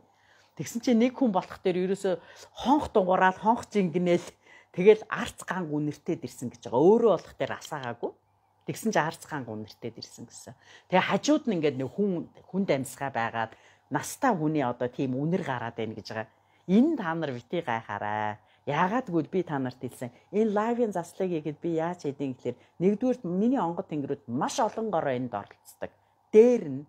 Тэгсэн чинь нэг хүн болох дээр ерөөсө хонх дунгураал хонх жингнээл тэгэл арц ганг үнэртэд ирсэн гэж байгаа. Өөрөө болох дээр асаагаагүй. Тэгсэн чинь арц ганг үнэртэд ирсэн гэсэн. Тэгээ хажууд нь ингээд нэг хүн хүнд амьсгаа байгаад настаа хүний одоо тийм үнэр гараад байна гэж байгаа. Энэ та нар бити гайхаарай. Яагаадгүй би та нарт хэлсэн. Энэ лайвын заслыг хийгээд би яаж хийдэг гэхээр нэгдүгээр миний онгод тэнгэрүүд маш олон гороо энд оролцдог. Дээр нь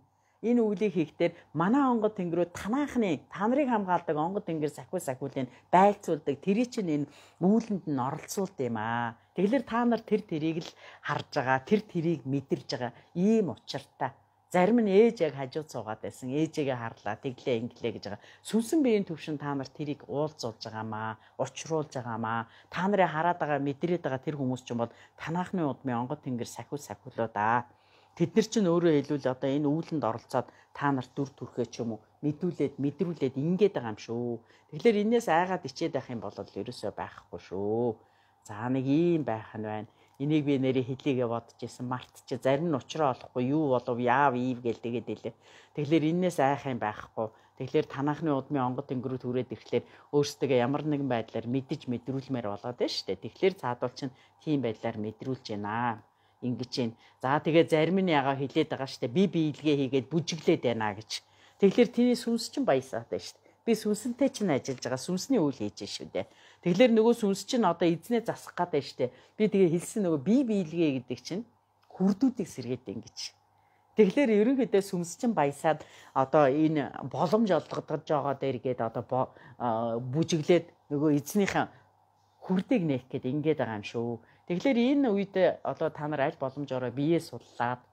энэ үглийг хийхдээ манай онгод тэнгэрүүд танаахны та нарыг хамгаалдаг онгод тэнгэр сахиу сахиулын байлцуулдаг тэрий чинь энэ үүлэнд нь оролцуулт юм аа. Тэгэлэр та нар тэр тэрийг л харж байгаа, тэр тэрийг мэдэрж байгаа ийм учиртай. Зарим нь ээж яг хажууд суугаад байсан. Ээжээгээ харлаа, тэглээ, инглээ гэж байгаа. Сүнсэн биеийн төвшин та нар тэрийг уулзуулж байгаамаа, учруулж байгаамаа. Та нарын хараад байгаа, мэдрээд байгаа тэр хүмүүс ч юм бол танаахны удмын онгод тэнгэр сахиу сахиулоо даа Тэд нар чинь өөрөө хэлвэл одоо энэ үүлэнд оролцоод та нарт дүр төрхөө ч юм уу мэдүүлээд мэдрүүлээд ингээд байгаа юм шүү. Тэгэхээр энээс айгаад ичээд байх юм бол ерөөсөө байхгүй шүү. За нэг ийм байх нь байна. Энийг би нэрээ хэлийгээ бодож исэн мартчих. Зарим нь учраа олохгүй юу болов яав ив гэл тэгээд хэлээ. Тэгэхээр энээс айх юм байхгүй. Тэгэхээр танаахны удмын онгод өнгөрөө түрээд ирэхлээр өөрсдөө ямар нэгэн байдлаар мэдж мэдрүүлмээр болоод байна шүү дээ. Тэгэхээр цаадуул чинь тийм байдлаар мэдрүүлж байна ингэж байна. За тэгээ зарим нь ягаа хилээд байгаа штэ би биелгээ хийгээд бүжиглээд байна гэж. Тэгэхээр тэний сүнс чинь баясаад байна штэ. Би сүнсэнтэй чинь ажиллаж байгаа сүнсний үйл хийж байна шүү дээ. Тэгэхээр нөгөө сүнс чинь одоо эзнээ засах гад байна штэ. Би тэгээ хэлсэн нөгөө би биелгээ гэдэг чинь хүрдүүдийг сэргээд ингэж. Тэгэхээр ерөнхийдөө сүмс чинь баясаад одоо энэ боломж олгодож байгаа дээр гээд одоо бүжиглээд нөгөө эзнийхэн хүрдэг нээх гээд ингэж байгаа юм шүү Тэгэхээр энэ үед одоо та нар аль боломжоор биеэ суллаад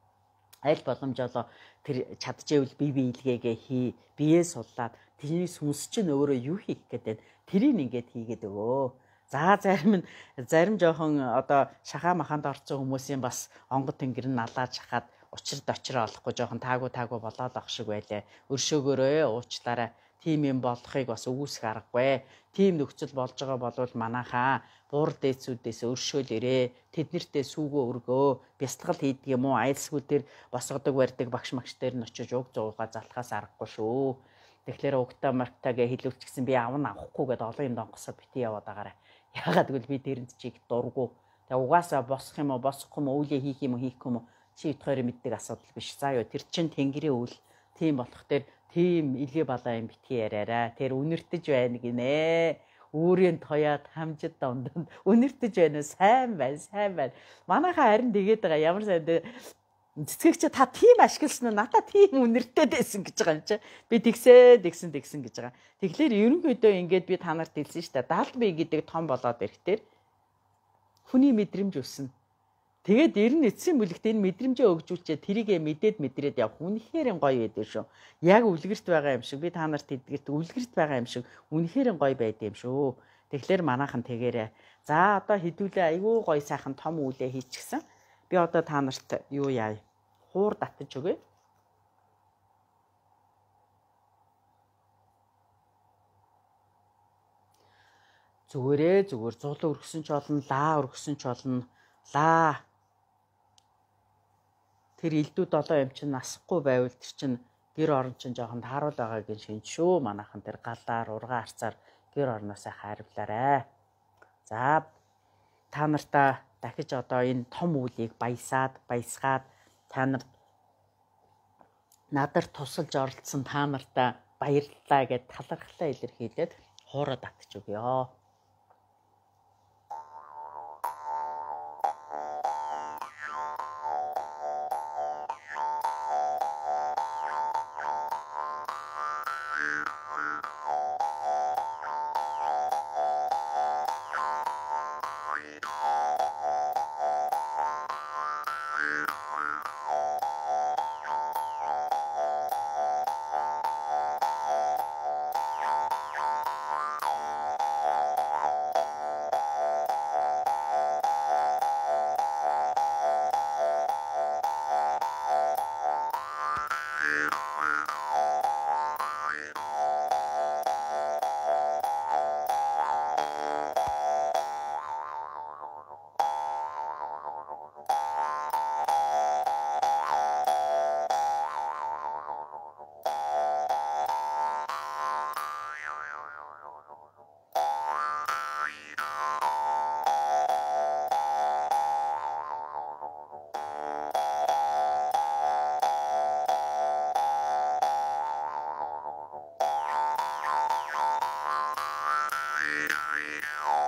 аль боломж олоо тэр чадчихвэл бие биелгээгээ хий биеэ суллаад тэрний сүнс чинь өөрөө юу хийх гээд байна тэрийг ингээд хийгээд өгөө за зарим нь зарим жоохон одоо шахаа маханд орсон хүмүүсийн бас онгот тэнгэр нь алааж хахад учир дочир олохгүй жоохон таагүй таагүй болоод ах шиг байлаа өршөөгөөрөө уучлаарай тийм юм болохыг бас өгөөсөх аргагүй. Тийм нөхцөл болж байгаа болвол манайхаа буур дээцүүдээс өршөөл ирээ. Тэднэртээ сүүгөө өргөө. Бясалгал хийдэг юм уу? Айлсгүй дээр босгодог барьдаг багш магч дээр нь очиж уг зуугаа залхаас аргагүй шүү. Тэгэхээр угтаа мартагээ хилүүлчихсэн би авна авахгүй гэдээ олон юм донгосоо битээ яваад байгаарэ. Ягаад гэвэл би дээрэнд чиг дургу. Тэгээ угаасаа босох юм уу, босохгүй юм уу, үйлээ хийх юм уу, хийхгүй юм уу чи өдхөөр мэддэг асуудал биш. За ёо тэр чин тэнгэрийн үйл тийм болох дээр тийм илээ балаа юм битгий яриараа. Тэр үнэртэж байна гинэ. Өөрийн тояад хамжид дондонд үнэртэж байна. Сайн байна, сайн байна. Манайхаа харин тэгээд байгаа. Ямар сайн дээ цэцгэгч та тийм ашигласан нь надад тийм үнэртэй байсан гэж байгаа юм чи. Би тэгсэн, тэгсэн, тэгсэн гэж байгаа. Тэгэхээр ерөнхийдөө ингээд би та нарт хэлсэн шүү дээ. 70 бие гэдэг том болоод ирэхдээ хүний мэдрэмж өснө Тэгээд ер нь эцсийн бүлэгт энэ мэдрэмжээ өгжүүлчээ тэрийгэ мэдээд мэдрээд явах үнэхээр гоё байдаг шүү. Яг үлгэрт байгаа юм шиг би та нарт эдгэрт үлгэрт байгаа юм шиг үнэхээр гоё байдаг юм шүү. Тэгэхээр манайхан тэгээрээ. За одоо хідүүлээ айгүй гоё сайхан том үлээ хийчихсэн. Би одоо та нарт юу яая? Хуур татж өгөө. Зүгээрээ зүгээр зул өргөсөн ч олно, лаа өргөсөн ч олно. Лаа тэр элдүү долоо юм чинь насахгүй байвал тэр чинь гэр орон чинь жоохон тааруул байгаагийн шинж шүү. Манайхан тэр галаар ургаа арцаар гэр орноосоо хайрлаарэ. За та нартаа дахиж одоо энэ том үүлийг баясаад баясгаад та нарт надар тусалж оролцсон та нартаа баярлалаа гэд талархлаа илэрхийлээд хуураад атчих өгөө. Dino.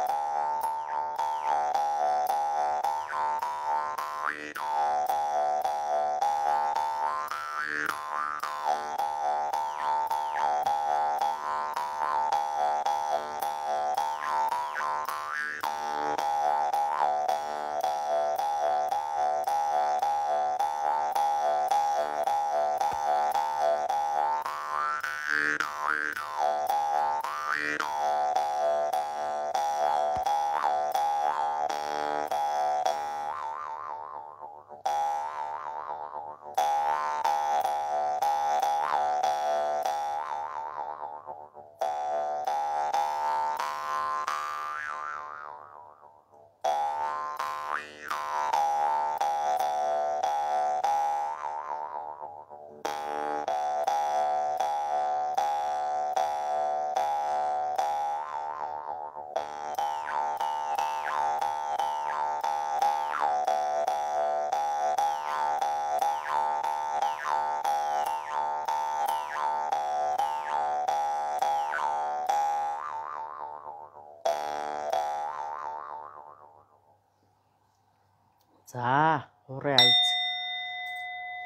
За, хуурай айц.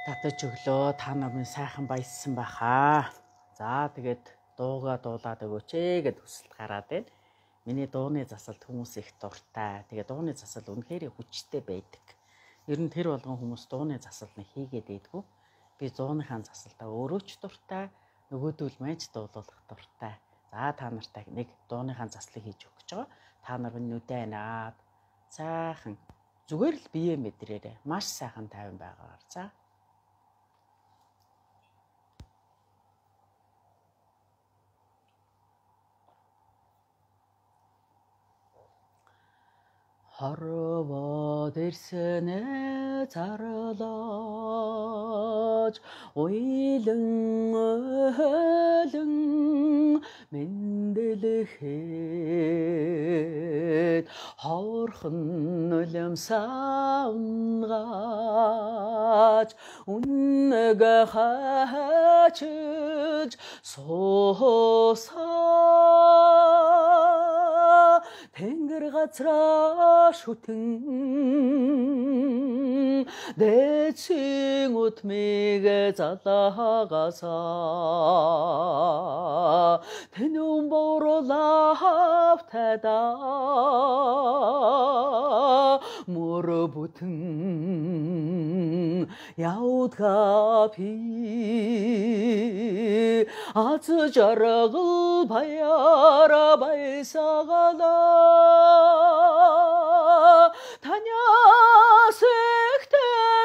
Татаж өглөө. Та намын сайхан баяссан байхаа. За, тэгээд дууга дуулаад өгөөч ээ гэд хүсэлт гараад байна. Миний дууны засалд хүмүүс их дуртай. Тэгээд дууны засал үнэхээр хүчтэй байдаг. Ер нь тэр болгон хүмүүс дууны засал нь хийгээд байдгүй. Би 100-ийнхаа засалдаа өөрөө ч дуртай, нөгөөдөл мэж дуулуулах дуртай. За та нартай нэг дууныхаа заслыг хийж өгөх гэж байгаа. Та нар минь нүдэ анаад сайхан зүгээр л бие мэдрээрээ маш сайхан тайван байгаагаар за хорвоод ирсэнэ зарлаж уйлэн өлөн мэндэлхэд хорхон өлөм савнгаач үнэг хачиж суусаа тэнгэр газраа шүтэн дээцэн утмиг залаагаса тэнүн буруулав тада мөр бүтэн яудгапи ац жарагыл баяра байсагала 다녀색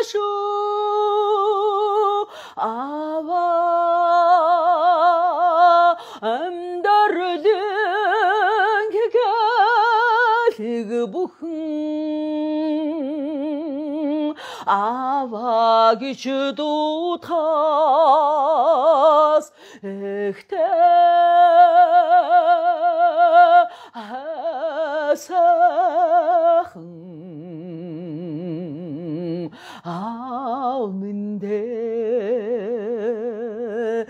대주 아와 암다르든 게가 디그부흥 아와기 주도 타스 эх테 아 бурхан аа миндээ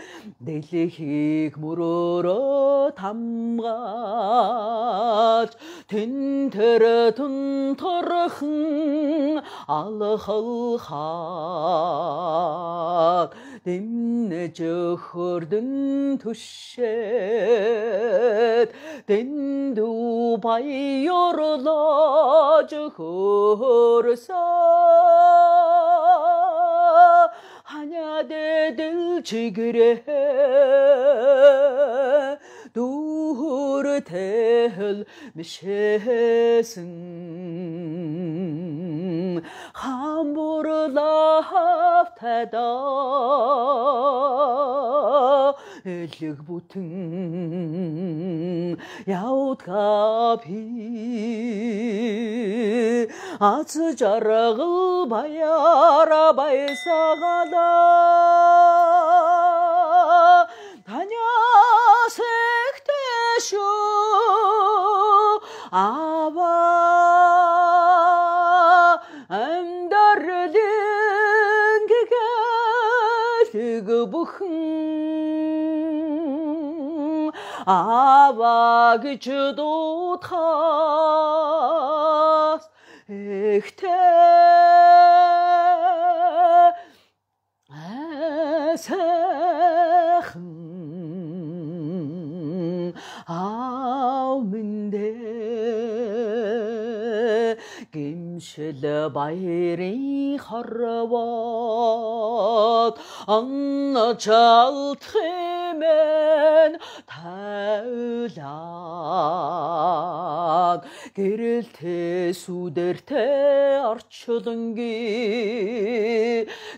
дэлхийг мөрөөрөө тамгааж тэнтэр тунторхон алхал хаа Demne cıhırdın tuşet Den Dubai yorla cıhırsa Hanya dedil çigire Duhur tehil mişesin хамбурлавтайда элэг бүтэн явдгапи ац жаргал баяра байсагала танясэхтэшүү аваа аваг чудутхас эхтээ сайхан аав минь дэ гэм Шөл баярын хорвоод анна чалтх хэмэн тайлаг гэрэлтэ сүдэртэ орчлонги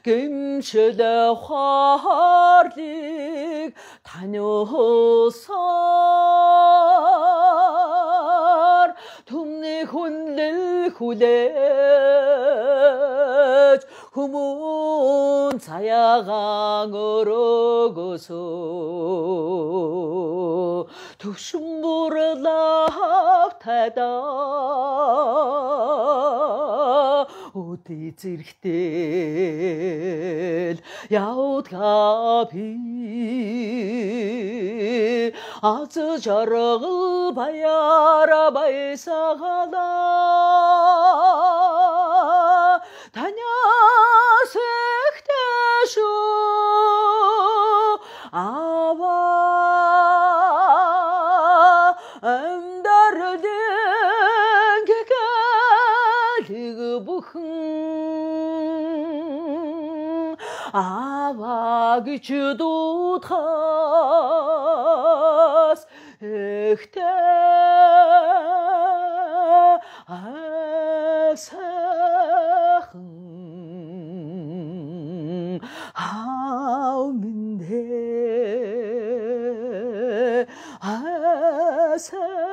гимшэл хаарлиг таниусаар түмний хүнлэл хүлээж хүмүүн цаягаан өрөөгөөсөө төвшин бурлав тайдаа өхөтэй зэрэгтэл явдгаа би аз жаргал баяра байсагала таня сэхтэ шүү как чудотас, эх те, асахым, ауминде, асахым.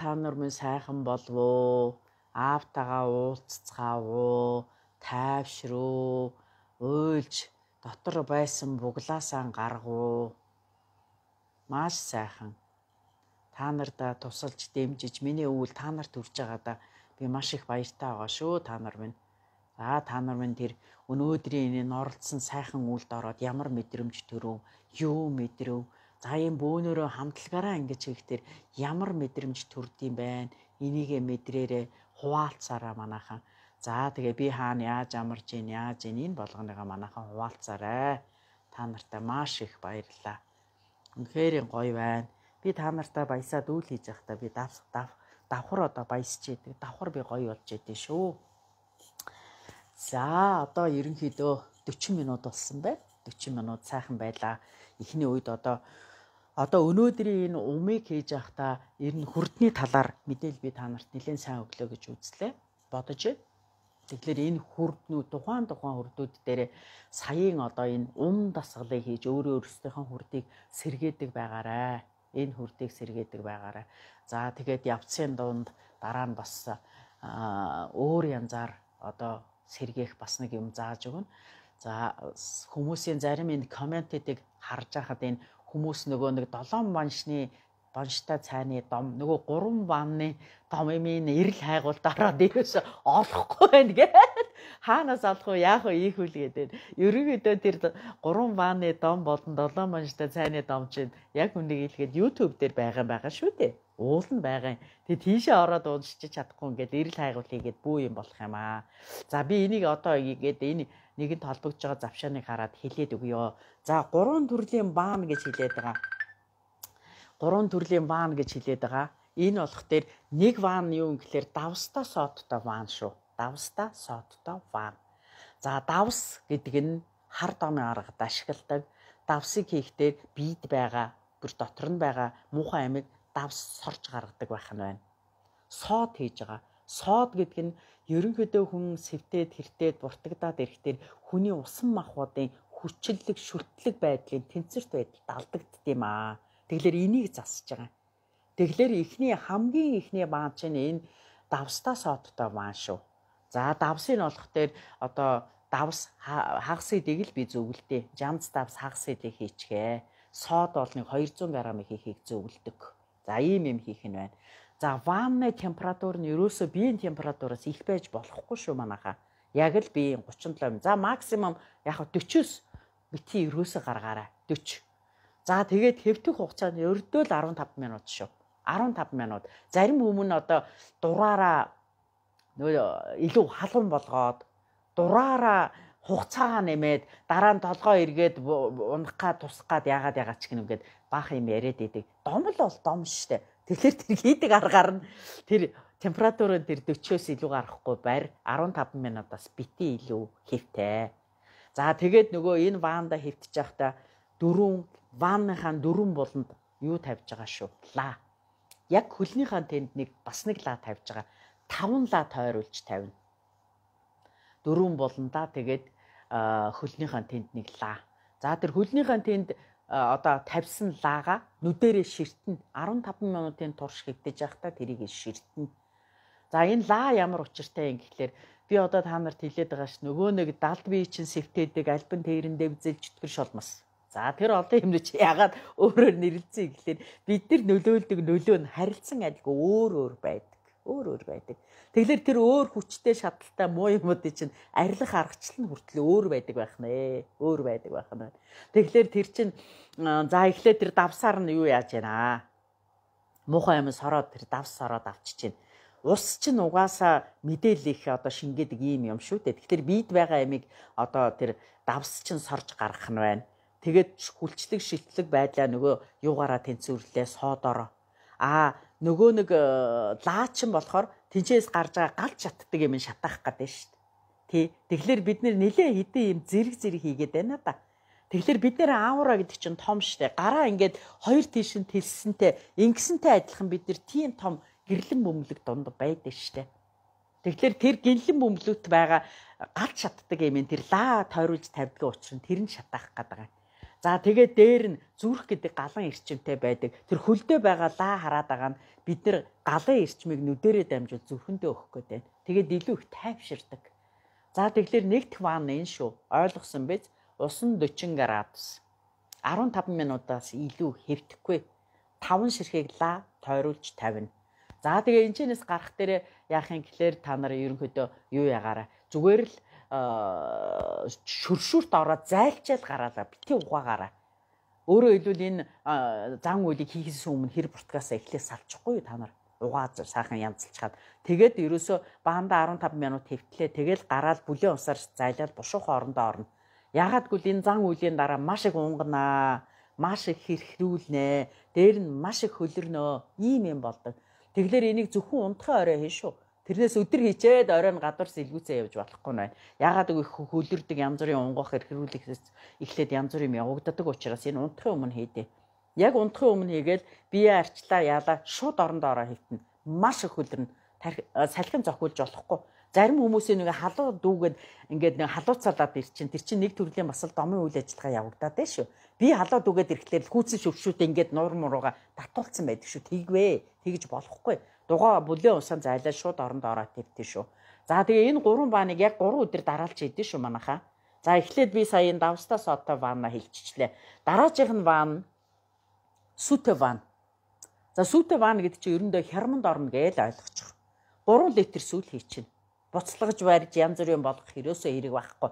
та нар минь сайхан болов уу? Аавтайгаа уулзцаа уу? Тайвшруу? Уйлж дотор байсан буглаасаа гаргуу. Маш сайхан. Та нартаа тусалж дэмжиж миний өвөл та нарт хүрж байгаадаа би маш их баяртай байгаа шүү та нар минь. За та нар минь тэр өнөөдрийн энэ оролцсон сайхан үлд ороод ямар мэдрэмж төрөв, юу мэдрэв, за ийм бөөнөрөө хамтлагаараа ингэж хийхдээ ямар мэдрэмж төрдим байна. Энийгэ мэдрээрээ хуваалцаараа манайхан. За тэгээ би хаана яаж амарч ийн яаж ийн энэ болгоныга манайхан хуваалцаарай. Та нартай маш их баярлалаа. Үнэхээр гоё байна. Би та нартай баясаад үйл хийж байхдаа би дав дав давхар одоо баясч яадаг. Давхар би гоё болж яадаг шүү. За одоо ерөнхийдөө 40 минут болсон байна. 40 минут сайхан байлаа. Эхний үед одоо одоо өнөөдрийн энэ умыг хийж байхдаа ер нь хүрдний талаар мэдээл би та нарт нэлээд сайн өглөө гэж үзлээ. Бодож байна. Тэгэхээр энэ хүрднүү тухайн тухайн хүрдүүд дээр саяын одоо энэ ум дасгалыг хийж өөрөө өөрсдийнхөө хүрдийг сэргээдэг байгаарэ. Энэ хүрдийг сэргээдэг байгаарэ. За тэгээд явцын дунд дараа нь бас өөр янзаар одоо сэргээх бас нэг юм зааж өгнө. За хүмүүсийн зарим энэ комментүүдийг харж байхад энэ хүмүүс нөгөө нэг долоон баншны донштой цайны дом нөгөө гурван банны домын эрэл хайгуулд ороод ирээс олохгүй байна гээд хаанаас олох вэ яах вэ ийх үл гэдэг. Ерөнхийдөө тэр гурван банны дом болон долоон банштай цайны дом чинь яг үнийг хэлгээд YouTube дээр байгаа юм байгаа шүү дээ. Уул нь байгаа юм. Тэгээ тийшээ ороод уншиж чадахгүй ингээд эрэл хайгуул хийгээд бүү юм болох юм аа. За би энийг одоо ийгээд энэ нэгэн толбогдож байгаа завшааныг хараад хэлээд өгье. За гурван төрлийн баан гэж хэлээд байгаа. Гурван төрлийн баан гэж хэлээд байгаа. Энэ болох дээр нэг баан юу юм гэхээр давстаа содтой баан шүү. Давстаа содтой баан. За давс гэдэг нь хар домын аргад ашигладаг. Давсыг хийхдээ биед байгаа, бүр дотор нь байгаа муухай амиг давс сорж гаргадаг байх нь байна. Сод хийж байгаа. Сод гэдэг нь ерөнхийдөө хүн сэвтээд хэртээд буртагдаад ирэхдээ хүний усан махуудын хүчлэг, шүтлэг байдлын тэнцвэрт байдалд алдагддığım аа. Тэглэр энийг засж байгаа. Тэглэр ихний хамгийн ихний баан чинь энэ давстаа содтой баан шүү. За давсыг олох дээр одоо давс хагас идийг л би зөвлөдөө. Жамц давс хагас идийг хийчихээ. Сод бол нэг 200 г хийхийг зөвлөдөг. За ийм юм хийх нь байна. За ванны температур нь ерөөсөө биеийн температураас их байж болохгүй шүү манайхаа. Яг л биеийн 37. За максимум яг 40-с бити өргөөсө гаргаарай 40. За тэгээд хэвтэх хугацаанд өрдөө л 15 минут шүү. 15 минут. Зарим хүмүүс одоо дураараа нөгөө илүү халуун болгоод дураараа хугацаагаа нэмээд дараа нь толгоо эргээд унах га тусах гад ягаад ягаад ч гинэгэд баах юм яриад идэг. Дом л бол дом штэ. Тэгэхээр тэр хийдэг аргаар нь тэр температурын тэр 40-оос илүү гарахгүй барь 15 минутаас бити илүү хэвтэй. За тэгээд нөгөө энэ ванда хэвтэж байхдаа дөрвөн ванныхаа дөрвөн болонд юу тавьж байгаа шүү. Ла. Яг хөлнийхаа тэнд нэг бас нэг ла тавьж байгаа. Таван ла тойруулж тавина. Дөрвөн болондаа тэгээд хөлнийхаа тэнд нэг ла. За тэр хөлнийхаа тэнд одоо тавьсан лага нүдэрээ ширтэн 15 минутын турш хийгдэж явахдаа тэрийг ширтэн. За энэ ла ямар учиртай юм гэхлээрэ би одоо та нарт хэлээд байгаа ш нөгөө нэг далд бие чинь сэвтээдэг альбан тэрэндээ бизэлж чөтгөр шолмос. За тэр олон юмнууч ягаад өөрөөр нэрлэлцээ гэхлээр бид нар нөлөөлдөг нөлөө нь харилцсан адилгүй өөр өөр байдаг. Өөр өөр байдаг. Тэгэлэр тэр өөр хүчтэй шаталтай муу юмуудыг чинь арилах аргачлал нь хүртэл өөр байдаг байх нэ. Өөр байдаг байх нэ. Тэгэлэр тэр чинь за эхлээд тэр давсаар нь юу яаж яана аа муухай юм сороод тэр давс сороод авчиж чинь Ус чинь угаасаа мэдээлэл их одоо шингээдэг ийм юм шүү дээ. Тэгэхээр биед байгаа ямиг одоо тэр давс чинь сорж гаргах нь байна. Тэгээд хүлчлэг шилтлэг байдлаа нөгөө юугаараа тэнцвэрлээ соодороо. Аа нөгөө нэг э, лаачин болохоор тэнцээс гарч байгаа гал шатдаг юм шатаах гэдэг шүү дээ. Тэ. Тэгэхээр бид нэлээ хэдэн юм зэрэг зэрэг хийгээд байна да. Тэгэхээр бид нэр аура гэдэг чинь том штэ. Гараа ингээд хоёр тийш нь тэлсэнтэй, ингэсэнтэй адилхан бид нэр тийм том гэрлэн бөмбөлөг донд байдаг штэ. Тэгэхээр тэр гинлэн бөмбөлөт байгаа гал шатдаг юм энэ тэр лаа тойруулж тавьдаг учраас тэр нь шатаах гэдэг. За тэгээд дээр нь зүрх гэдэг галан эрчимтэй байдаг. Тэр хөлдөө байгаа лаа хараад байгаа нь бид нар галан эрчмийг нүдэрээ дамжуул зүрхэндээ өгөх гэдэг. Тэгээд илүү их тайвширдаг. За тэгэхээр нэгдх ван энэ шүү. Ойлгосон биз? Ус нь 40 градус. 15 минутаас илүү хэвтэхгүй. 5 ширхэг лаа тойруулж тавина. За тэгээ энэ чэнэс гарах дээр яах юм гэхээр та нар ерөнхийдөө юу ягаараа зүгээр л э, шүршүрт ороод зайлчаал гараалаа бити угаагаараа. Өөрөөр хэлбэл энэ э, зан үйлийг хийхээс өмнө хэр буртгаасаа эхлээд салчихгүй та нар угаа сайхан янзлчихад тэгээд ерөөсөө баанда 15 минут хэвтлээ тэгээд гараад бүлээн усаар зайлаад бушуухан орондоо орно. Яагадгүй л энэ зан үйлийн дараа маш их унганаа, маш их хэрхрүүлнэ, дээр нь маш их хөлөрнөө ийм юм болдог. Тэглэр энийг зөвхөн унтахын орой хийн шүү. Тэрнээс өдөр хийчээд орой нь гадарс илгүүцээ явж болохгүй байна. Ягаад гэвэл хөлөрдөг янз бүрийн унгах эрхрүүлэх эхлээд янз бүрийн явагддаг учраас энэ унтахын өмнө хийдэ. Яг унтахын өмнө хийгээл бие арчлаа яалаа шууд орондоо ороо хөвтнө. Маш их хөлөрнө. Э, салхин зохиулж болохгүй зарим хүмүүсийн нэг халуу дүүгээд ингээд нэг халууцалаад ир чинь тэр чинь нэг төрлийн бас л домын үйл ажиллагаа явагдаад байна шүү. Би халуу дүүгээд ирэхлээр хүүцэн шөвшүүд ингээд нуур мурууга татуулсан байдаг шүү. Тэгвээ. Тэгж болохгүй. Дугаа бүлээн усан зайлаа шууд оронд ороод ирдэ шүү. За тэгээ энэ гурван бааныг яг 3 өдөр дараалж идэв шүү манайхаа. За эхлээд би сая энэ давстаа соотой ванна хилччлээ. Дараагийнх нь ван сүтэ ван. За сүтэ ван гэдэг чинь ерөндөө хярманд орно гэж ойлгочих. 3 литр сүүл хийчихнэ буцлагж барьж янз бүрийн болгох ерөөсөө эрэг байхгүй.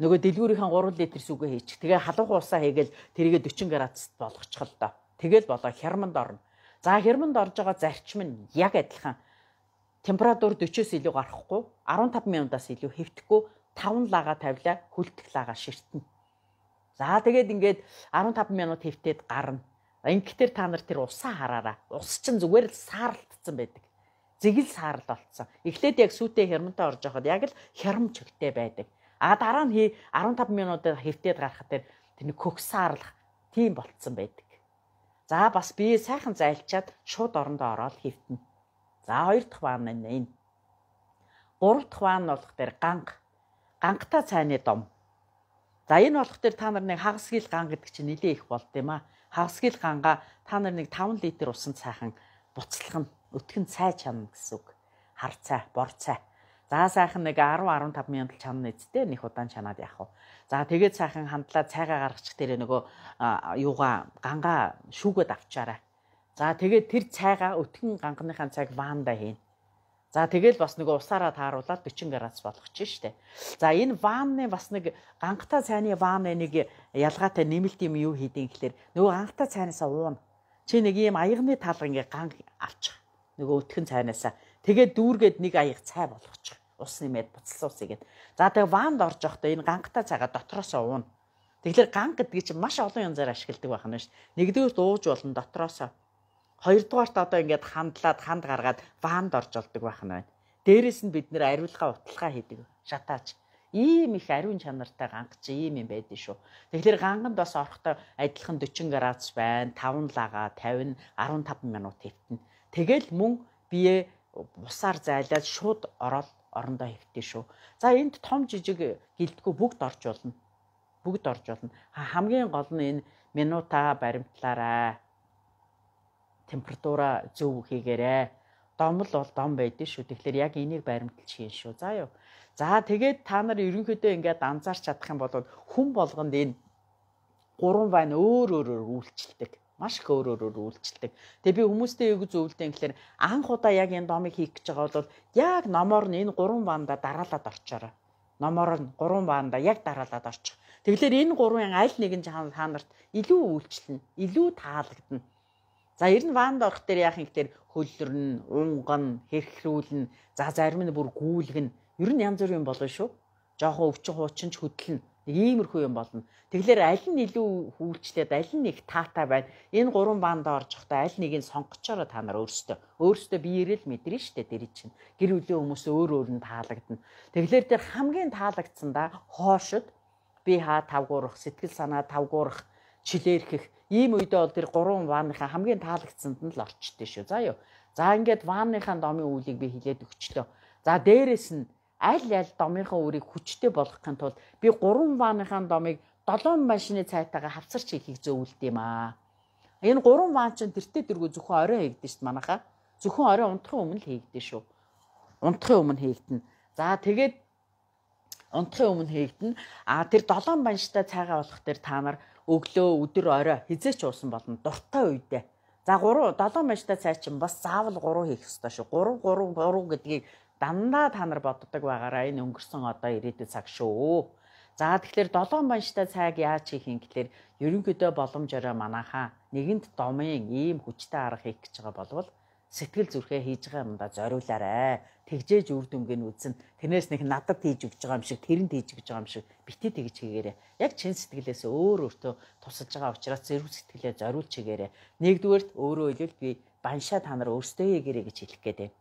Нөгөө дэлгүүрийн 3 литрс үгээ хийчих. Тэгээ халуун хуусаа хийгээл тэрийгэ 40 градуст болгочих л доо. Тэгэл болоо хярманд орно. За хярманд орж байгаа зарчим нь яг адилхан. Температур 40-с илүү гарахгүй, 15 минутаас илүү хэвтэхгүй 5 лага тавилаа, хүлтэх лага ширтэн. За тэгээд ингээд 15 минут хэвтээд гарна. Ингээд та нар тэр усаа хараараа. Ус чинь зүгээр л саарлтсан байдаг зэгэл саарл болцсон. Эхлээд яг сүйтэй хермонтой орж байхад яг л херм чөлтэй байдаг. А дараа нь 15 минутад хевтээд гарахад тэр нэг кокс саарлах тийм болцсон байдаг. За бас би сайхан зайлчаад шууд орондоо ороод хевтэн. За хоёр дахь баан нь энэ. Гурав дахь баан нь болох тэр ганг. Гангата цайны дом. За энэ болох тэр та нар нэг хагасгийл ган гэдэг чинь нилээ их болд юм а. Хагасгийл ганга та нар нэг 5 литр усан цайхан буцалгана өтгөн цай чанна гэсэн үг. Хар цай, бор цай. За сайхан нэг 10 15 минут чанна эцтэй нэх удаан чанаад яах вэ? За тэгээд сайхан хандлаа цайгаа гаргачих дээр нөгөө юугаа гангаа шүүгээд авчаарай. За тэгээд тэр цайгаа өтгөн ганганыхаа цайг ванда хийн. За тэгэл бас нэг усаараа тааруулаад 40 градус болгочих штэ. За энэ ванны бас нэг гангатай цайны ванны нэг ялгаатай нэмэлт юм юу хийдэг гэхээр нөгөө гангатай цайнаас уун. Чи нэг ийм аягны тал ингээ ганг авчих нөгөө өтхөн цайнаасаа тэгээд дүүргээд нэг аяг цай болгочих. Ус нэмээд буцалсуус игээд. За тэгээд ванд орж явахдаа энэ гангатай цагаа дотроосоо уун. Тэгэхээр ганг гэдэг чинь маш олон янзаар ашигладаг байх нь ш. Нэгдүгээрт ууж болно дотроосоо. Хоёрдугаарт одоо ингээд хандлаад ханд гаргаад ванд орж олдог байх нь байна. Дээрээс нь бид нэр ариулгаа уталгаа хийдэг. Шатаач ийм их ариун чанартай ганг чи ийм юм байдэн шүү. Тэгэхээр ганганд бас орохдоо адилхан 40 градус байна, 5 лага, 50, 15 минут хэвтэн. Тэгэл мөн бие усаар зайлаад шууд ороод орондоо хөвтөө шүү. За энд том жижиг гэлтгүү бүгд орж болно. Бүгд орж болно. Хамгийн гол нь энэ минута баримтлаарай. Температура зөв хийгээрэй. Домл бол дом байдгийг шүү. Тэгэхээр яг энийг баримтлж хийн шүү. За юу. За тэгээд та нар ерөнхийдөө ингээд анзаарч чадах юм бол хүн болгонд энэ гурван байна өөр өөрөөр үйлчлдэг. Маш их өөр өөрөөр үйлчлдэг. Тэгээ би хүмүүстэй юу гэж зөвлөдэй гэхээр анх удаа яг энэ номыг хийх гэж байгаа бол яг номоор нь энэ гурван баанда дараалаад орчоорой. Номоор нь гурван баанда яг дараалаад орчих. Тэгэлэр энэ гурвын аль нэг нь хаанарт илүү үйлчлэнэ, илүү таалагдана. За ер нь ванд орох дээр яах юм гэхээр хөллөрн, унган, хэрхрүүлэн, за зарим нь бүр гүүлгэн. Ер нь янз бүрийн болно шүү. Жохон өвчин хуучин ч хөдлөн. Нэг иймэрхүү юм болно. Тэгэлэр аль нь илүү хөвөлжлээд аль нь их таатай байна. Энэ гурван банд орж явахдаа аль нэгийг сонгочороо та нар өөрсдөө. Өөрсдөө биеэрээ л мэдэрнэ шүү дээ дэрий чинь. Гэр бүлийн хүмүүс өөр өөр нь таалагдана. Тэгэлэр тэр хамгийн таалагдсандаа хоошид би хаа тавгуурах, сэтгэл санаа тавгуурах, чилээрхэх ийм үедээ бол тэр гурван вааныхаа хамгийн таалагдсанд нь л орчдөг шүү. За юу. За ингээд вааныхаа домын үүлийг би хилээд өгчлөө. За дээрэс нь аль аль домынхаа үрийг хүчтэй болгохын тулд би 3 вааныхаа домыг 7 машины цайтайгаа хавцарч хийхийг зөвлөд юм аа. Энэ 3 ваан чинь тэртээ дэргүй зөвхөн орой хийгдэж шв манахаа. Зөвхөн орой унтахын өмнө л хийгдэж шүү. Унтахын өмнө хийгдэнэ. За тэгээд унтахын өмнө хийгдэнэ. А тэр 7 банштай цайгаа болох тэр та нар өглөө өдөр орой хизээч уусан болно. Дуртай үедээ. За 3 7 банштай цай чинь бас заавал 3 хийх ёстой шүү. 3 3 3 гэдгийг дандаа та нар боддог байгаараа энэ өнгөрсөн одоо ирээдүйд цаг шүү. За тэгэхээр 7 банштай цайг яаж хийх юм гэхээр ерөнхийдөө боломжоор манахаа нэгэнт домын ийм хүчтэй арга хийх гэж байгаа болвол сэтгэл зүрхээ хийж байгаа юм да зориулаарэ. Тэгжээж үр дүнгийн үзэн тэрнээс нэг надад хийж өгч байгаа юм шиг тэрэнд хийж өгч байгаа юм шиг битээ тэгж хийгээрэй. Яг чин сэтгэлээс өөр өөртөө тусалж байгаа учраас зэрэг сэтгэлээ зориулж хийгээрэй. Нэгдүгээрт өөрөө хэлвэл би баншаа та нар өөрсдөө хийгээрэй гэж хэлэх гээд байна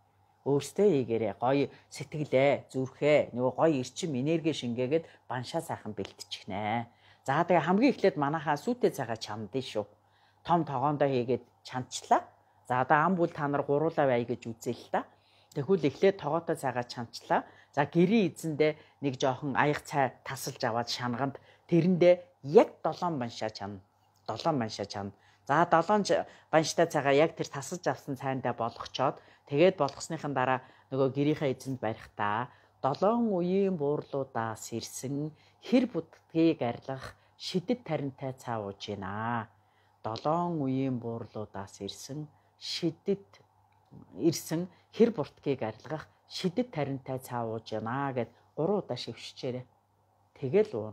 өөртөө хийгээрээ гоё сэтгэлээ зүрхээ нөгөө гоё эрчим энерги шингээгээд баншаа сайхан бэлтчихнэ. За тэгээ хамгийн эхлээд манахаа сүйтэй цагаа чамдэн шүү. Том тогоондоо хийгээд чамчлаа. За одоо ам бүл та нар гуруулаа бай гэж үзээл л да. Тэгвэл эхлээд тогоотой цагаа чамчлаа. За гэрийн эзэндээ нэг жоохон аяг цай тасалж аваад шанганд тэрэндээ яг 7 баншаа чана. 7 баншаа чана. За 7 банштай цагаа яг тэр тасаж авсан цайндаа болгочоод тэгээд болгосныхан дараа нөгөө гэрийнхээ эзэнд барихтаа долоон үеийн буурлуудаас ирсэн хэр бүтгийг арилгах шидэт таринтай цаа ууж гинэ. Долоон үеийн буурлуудаас ирсэн шидэт ирсэн хэр буртгийг арилгах шидэт таринтай цаа ууж гинэ гэд 3 удаа шившчээрээ. Тэгэл уу.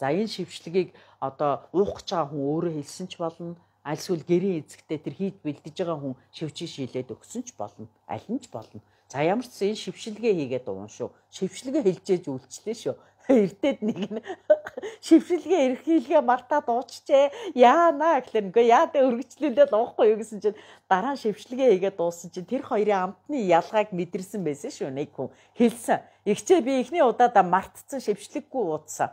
За энэ шившлэгийг одоо уух гэж байгаа хүн өөрөө хэлсэн ч болно аль эсвэл гэрийн эзэгтэй тэр хийд бэлдэж байгаа хүн шивчин шилээд өгсөн ч болно. Аль нь ч болно. За ямар ч зүйл шившилгээ хийгээд уун шүү. Шившилгээ хэлжээж үйлчлээ шүү. Эрдээд нэг нь шившилгээ эрхийлгээ мартаад ууччээ. Яана гэхлээр нөгөө яадаа өргөжлүүлээд уухгүй юу гэсэн чинь дараа нь шившилгээ хийгээд дуусан чинь тэр хоёрын амтны ялгааг мэдэрсэн байсан шүү нэг хүн. Хэлсэн. Игчээ би эхний удаадаа мартцсан шившлэггүй уудсан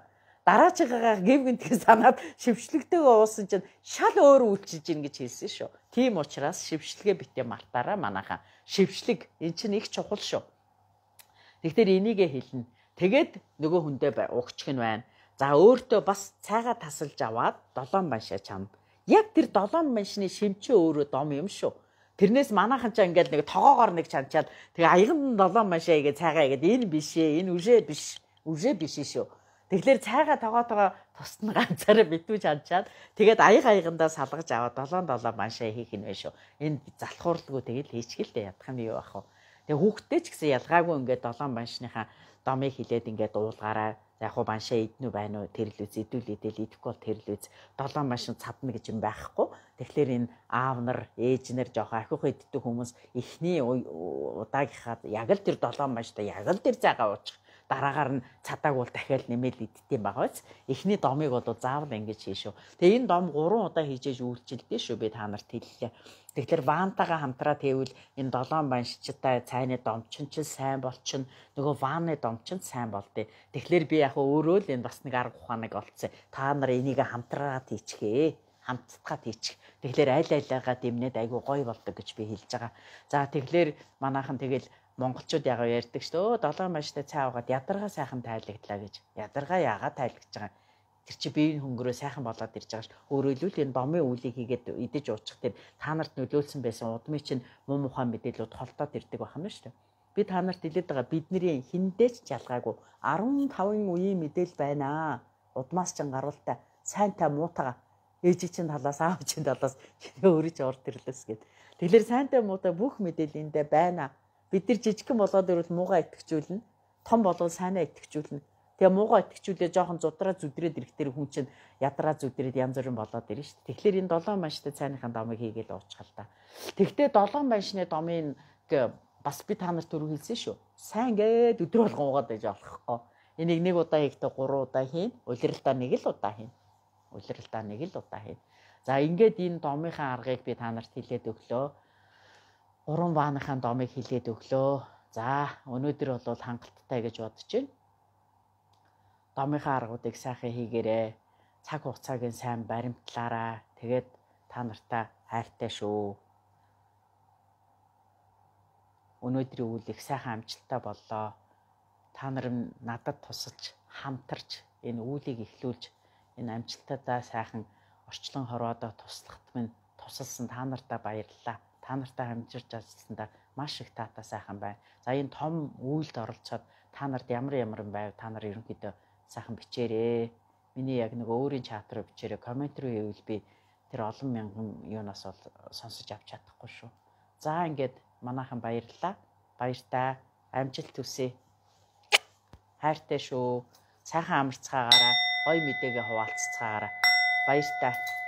дараажигаагаа гів гинтгээ санаад шившлэгтэйгээ уусан чинь шал өөр үйлчилж гин гэж хэлсэн шүү. Тийм учраас шившлэгээ битээ мартаараа манайхаа. Шившлэг эн чинь их чухал шүү. Тэгэхээр энийгээ хэлнэ. Тэгээд нөгөө хүндээ угчих нь байна. За өөртөө бас цайгаа тасалж аваад долоон баншаа чам. Яг тэр долоон баншны шимчээ өөрөө дом юм шүү. Тэрнээс манайхан ч ингээд нэг тоогоор нэг чанчаад тэгээ аяганд долоон баншаа игээ цайгаа игээд энэ биш ээ энэ үжээ биш. Үжээ биш шүү Тэгэхээр цайгаа тоогоотойгоо тусна ганцаараа битүүж хандчаад тэгээд аяг аягандаа салгаж аваад 7-7 маашаа хийх нь байшгүй. Энд залхуурлгүй тэгээд хийчихэлтэй ядах нь юу ах вэ? Тэгээ хүүхдтэй ч гэсэн ялгаагүй ингээд 7 баншныхаа домыг хилээд ингээд уулгаараа яг хуу баншаа идэнүү байноу тэрл үз идүүл идэл идэхгүй бол тэрл үз 7 машин цадна гэж юм байхгүй. Тэгэхээр энэ аав нар, ээж нар жоохон ахиух иддэг хүмүүс эхний удаагийнхаа яг л тэр 7 маштай яг л тэр зайгаа уучих дараагаар нь цадааг бол дахиад нэмээд иддэм байгаа биз. Эхний домыг бол заавал ингэж хийшүү. Тэгээ энэ дом 3 удаа хийжээж үйлчилдэж шүү би та нарт хэллээ. Тэгэхээр вантагаа хамтраа тэвэл энэ долоон бан шичтэй цайны домчин ч сайн болчин нөгөө ванны домчин сайн болдё. Тэгэхээр би яг өөрөө л энэ бас нэг арга ухааныг олцсон. Та нар энийг хамтраад хийчихээ хамтдаад хийчих. Тэгэхээр аль айлаагаа дэмнээд айгүй гоё болдог гэж би хэлж байгаа. За тэгэхээр манайхан тэгэл монголчууд яг ярьдаг шүү дээ. Долоон маштай цай уугаад ядаргаа сайхан тайлагдлаа гэж. Ядаргаа яагаад тайлагдж байгаа юм? Тэр чи биеийн хөнгөрөө сайхан болоод ирж байгаа шүү. Өөрөөлөл энэ бомын үлийг хийгээд идэж уучих тэр та нарт нөлөөлсөн байсан удмын чинь муу мухан мэдээлүүд холдоод ирдэг байх юм шүү дээ. Би та нарт хэлээд байгаа бидний хиндээс ч ялгаагүй 15-ын үеийн мэдээлэл байна. Удмаас ч гаруултаа сайн та муутайгаа ээжийн чинь талаас аавчин талаас өөрөө ч орд ирлээс гээд. Тэгэлэр сайнтай муутай бүх мэдээлэл эндэ байна Бид нар жижигхэн болгоод ирвэл муугаа итгэжүүлнэ. Том болвол сайнаа итгэжүүлнэ. Тэгээ муугаа итгэжүүлээ жоохон зудраа зүдрээд ирэхдээ хүн чинь ядраа зүдрээд янз бүрийн болоод ирнэ шүү дээ. Тэгэхээр энэ долоон манштай цайныхаа домыг хийгээл уучхал та. Тэгтээ долоон маншны домын бас би та нарт түрүү хэлсэн шүү. Сайн гээд өдөр болгон угаад байж болохгүй. Энийг нэг удаа хийхдээ 3 удаа хийн. Улиралдаа нэг л удаа хийн. Улиралдаа нэг л удаа хийн. За ингээд энэ домынхаа аргыг би та нарт хэлээд өглөө уран вааныхаа домыг хилээд өглөө. За өнөөдөр бол хангалттай гэж бодож байна. Домынхаа аргуудыг сайхан хийгээрэй. Цаг хугацааг нь сайн баримтлаарай. Тэгээд та нартай хайртай шүү. Өнөөдрийн үйл их сайхан амжилттай боллоо. Та нар надад тусалж, хамтарж энэ үүлийг эхлүүлж энэ амжилттай сайхан орчлон хорвоодоо туслахт минь тусалсан та нартай баярлалаа та нартай хамжирч ажилласандаа маш их таатай сайхан байна. За энэ том үйлд оролцоод та нарт ямар ямар юм байв та нар ерөнхийдөө сайхан бичээрэй. Миний яг нэг өөрийн чат руу бичээрэй. Комент руу ивэл би тэр олон мянган юунаас бол сонсож авч чадахгүй шүү. За ингээд манайхан баярлалаа. Баяртай амжилт төсөө. Хайртай шүү. Сайхан амарцгаагаараа, гоё мэдээгээ хуваалццаагаараа. Баяртай.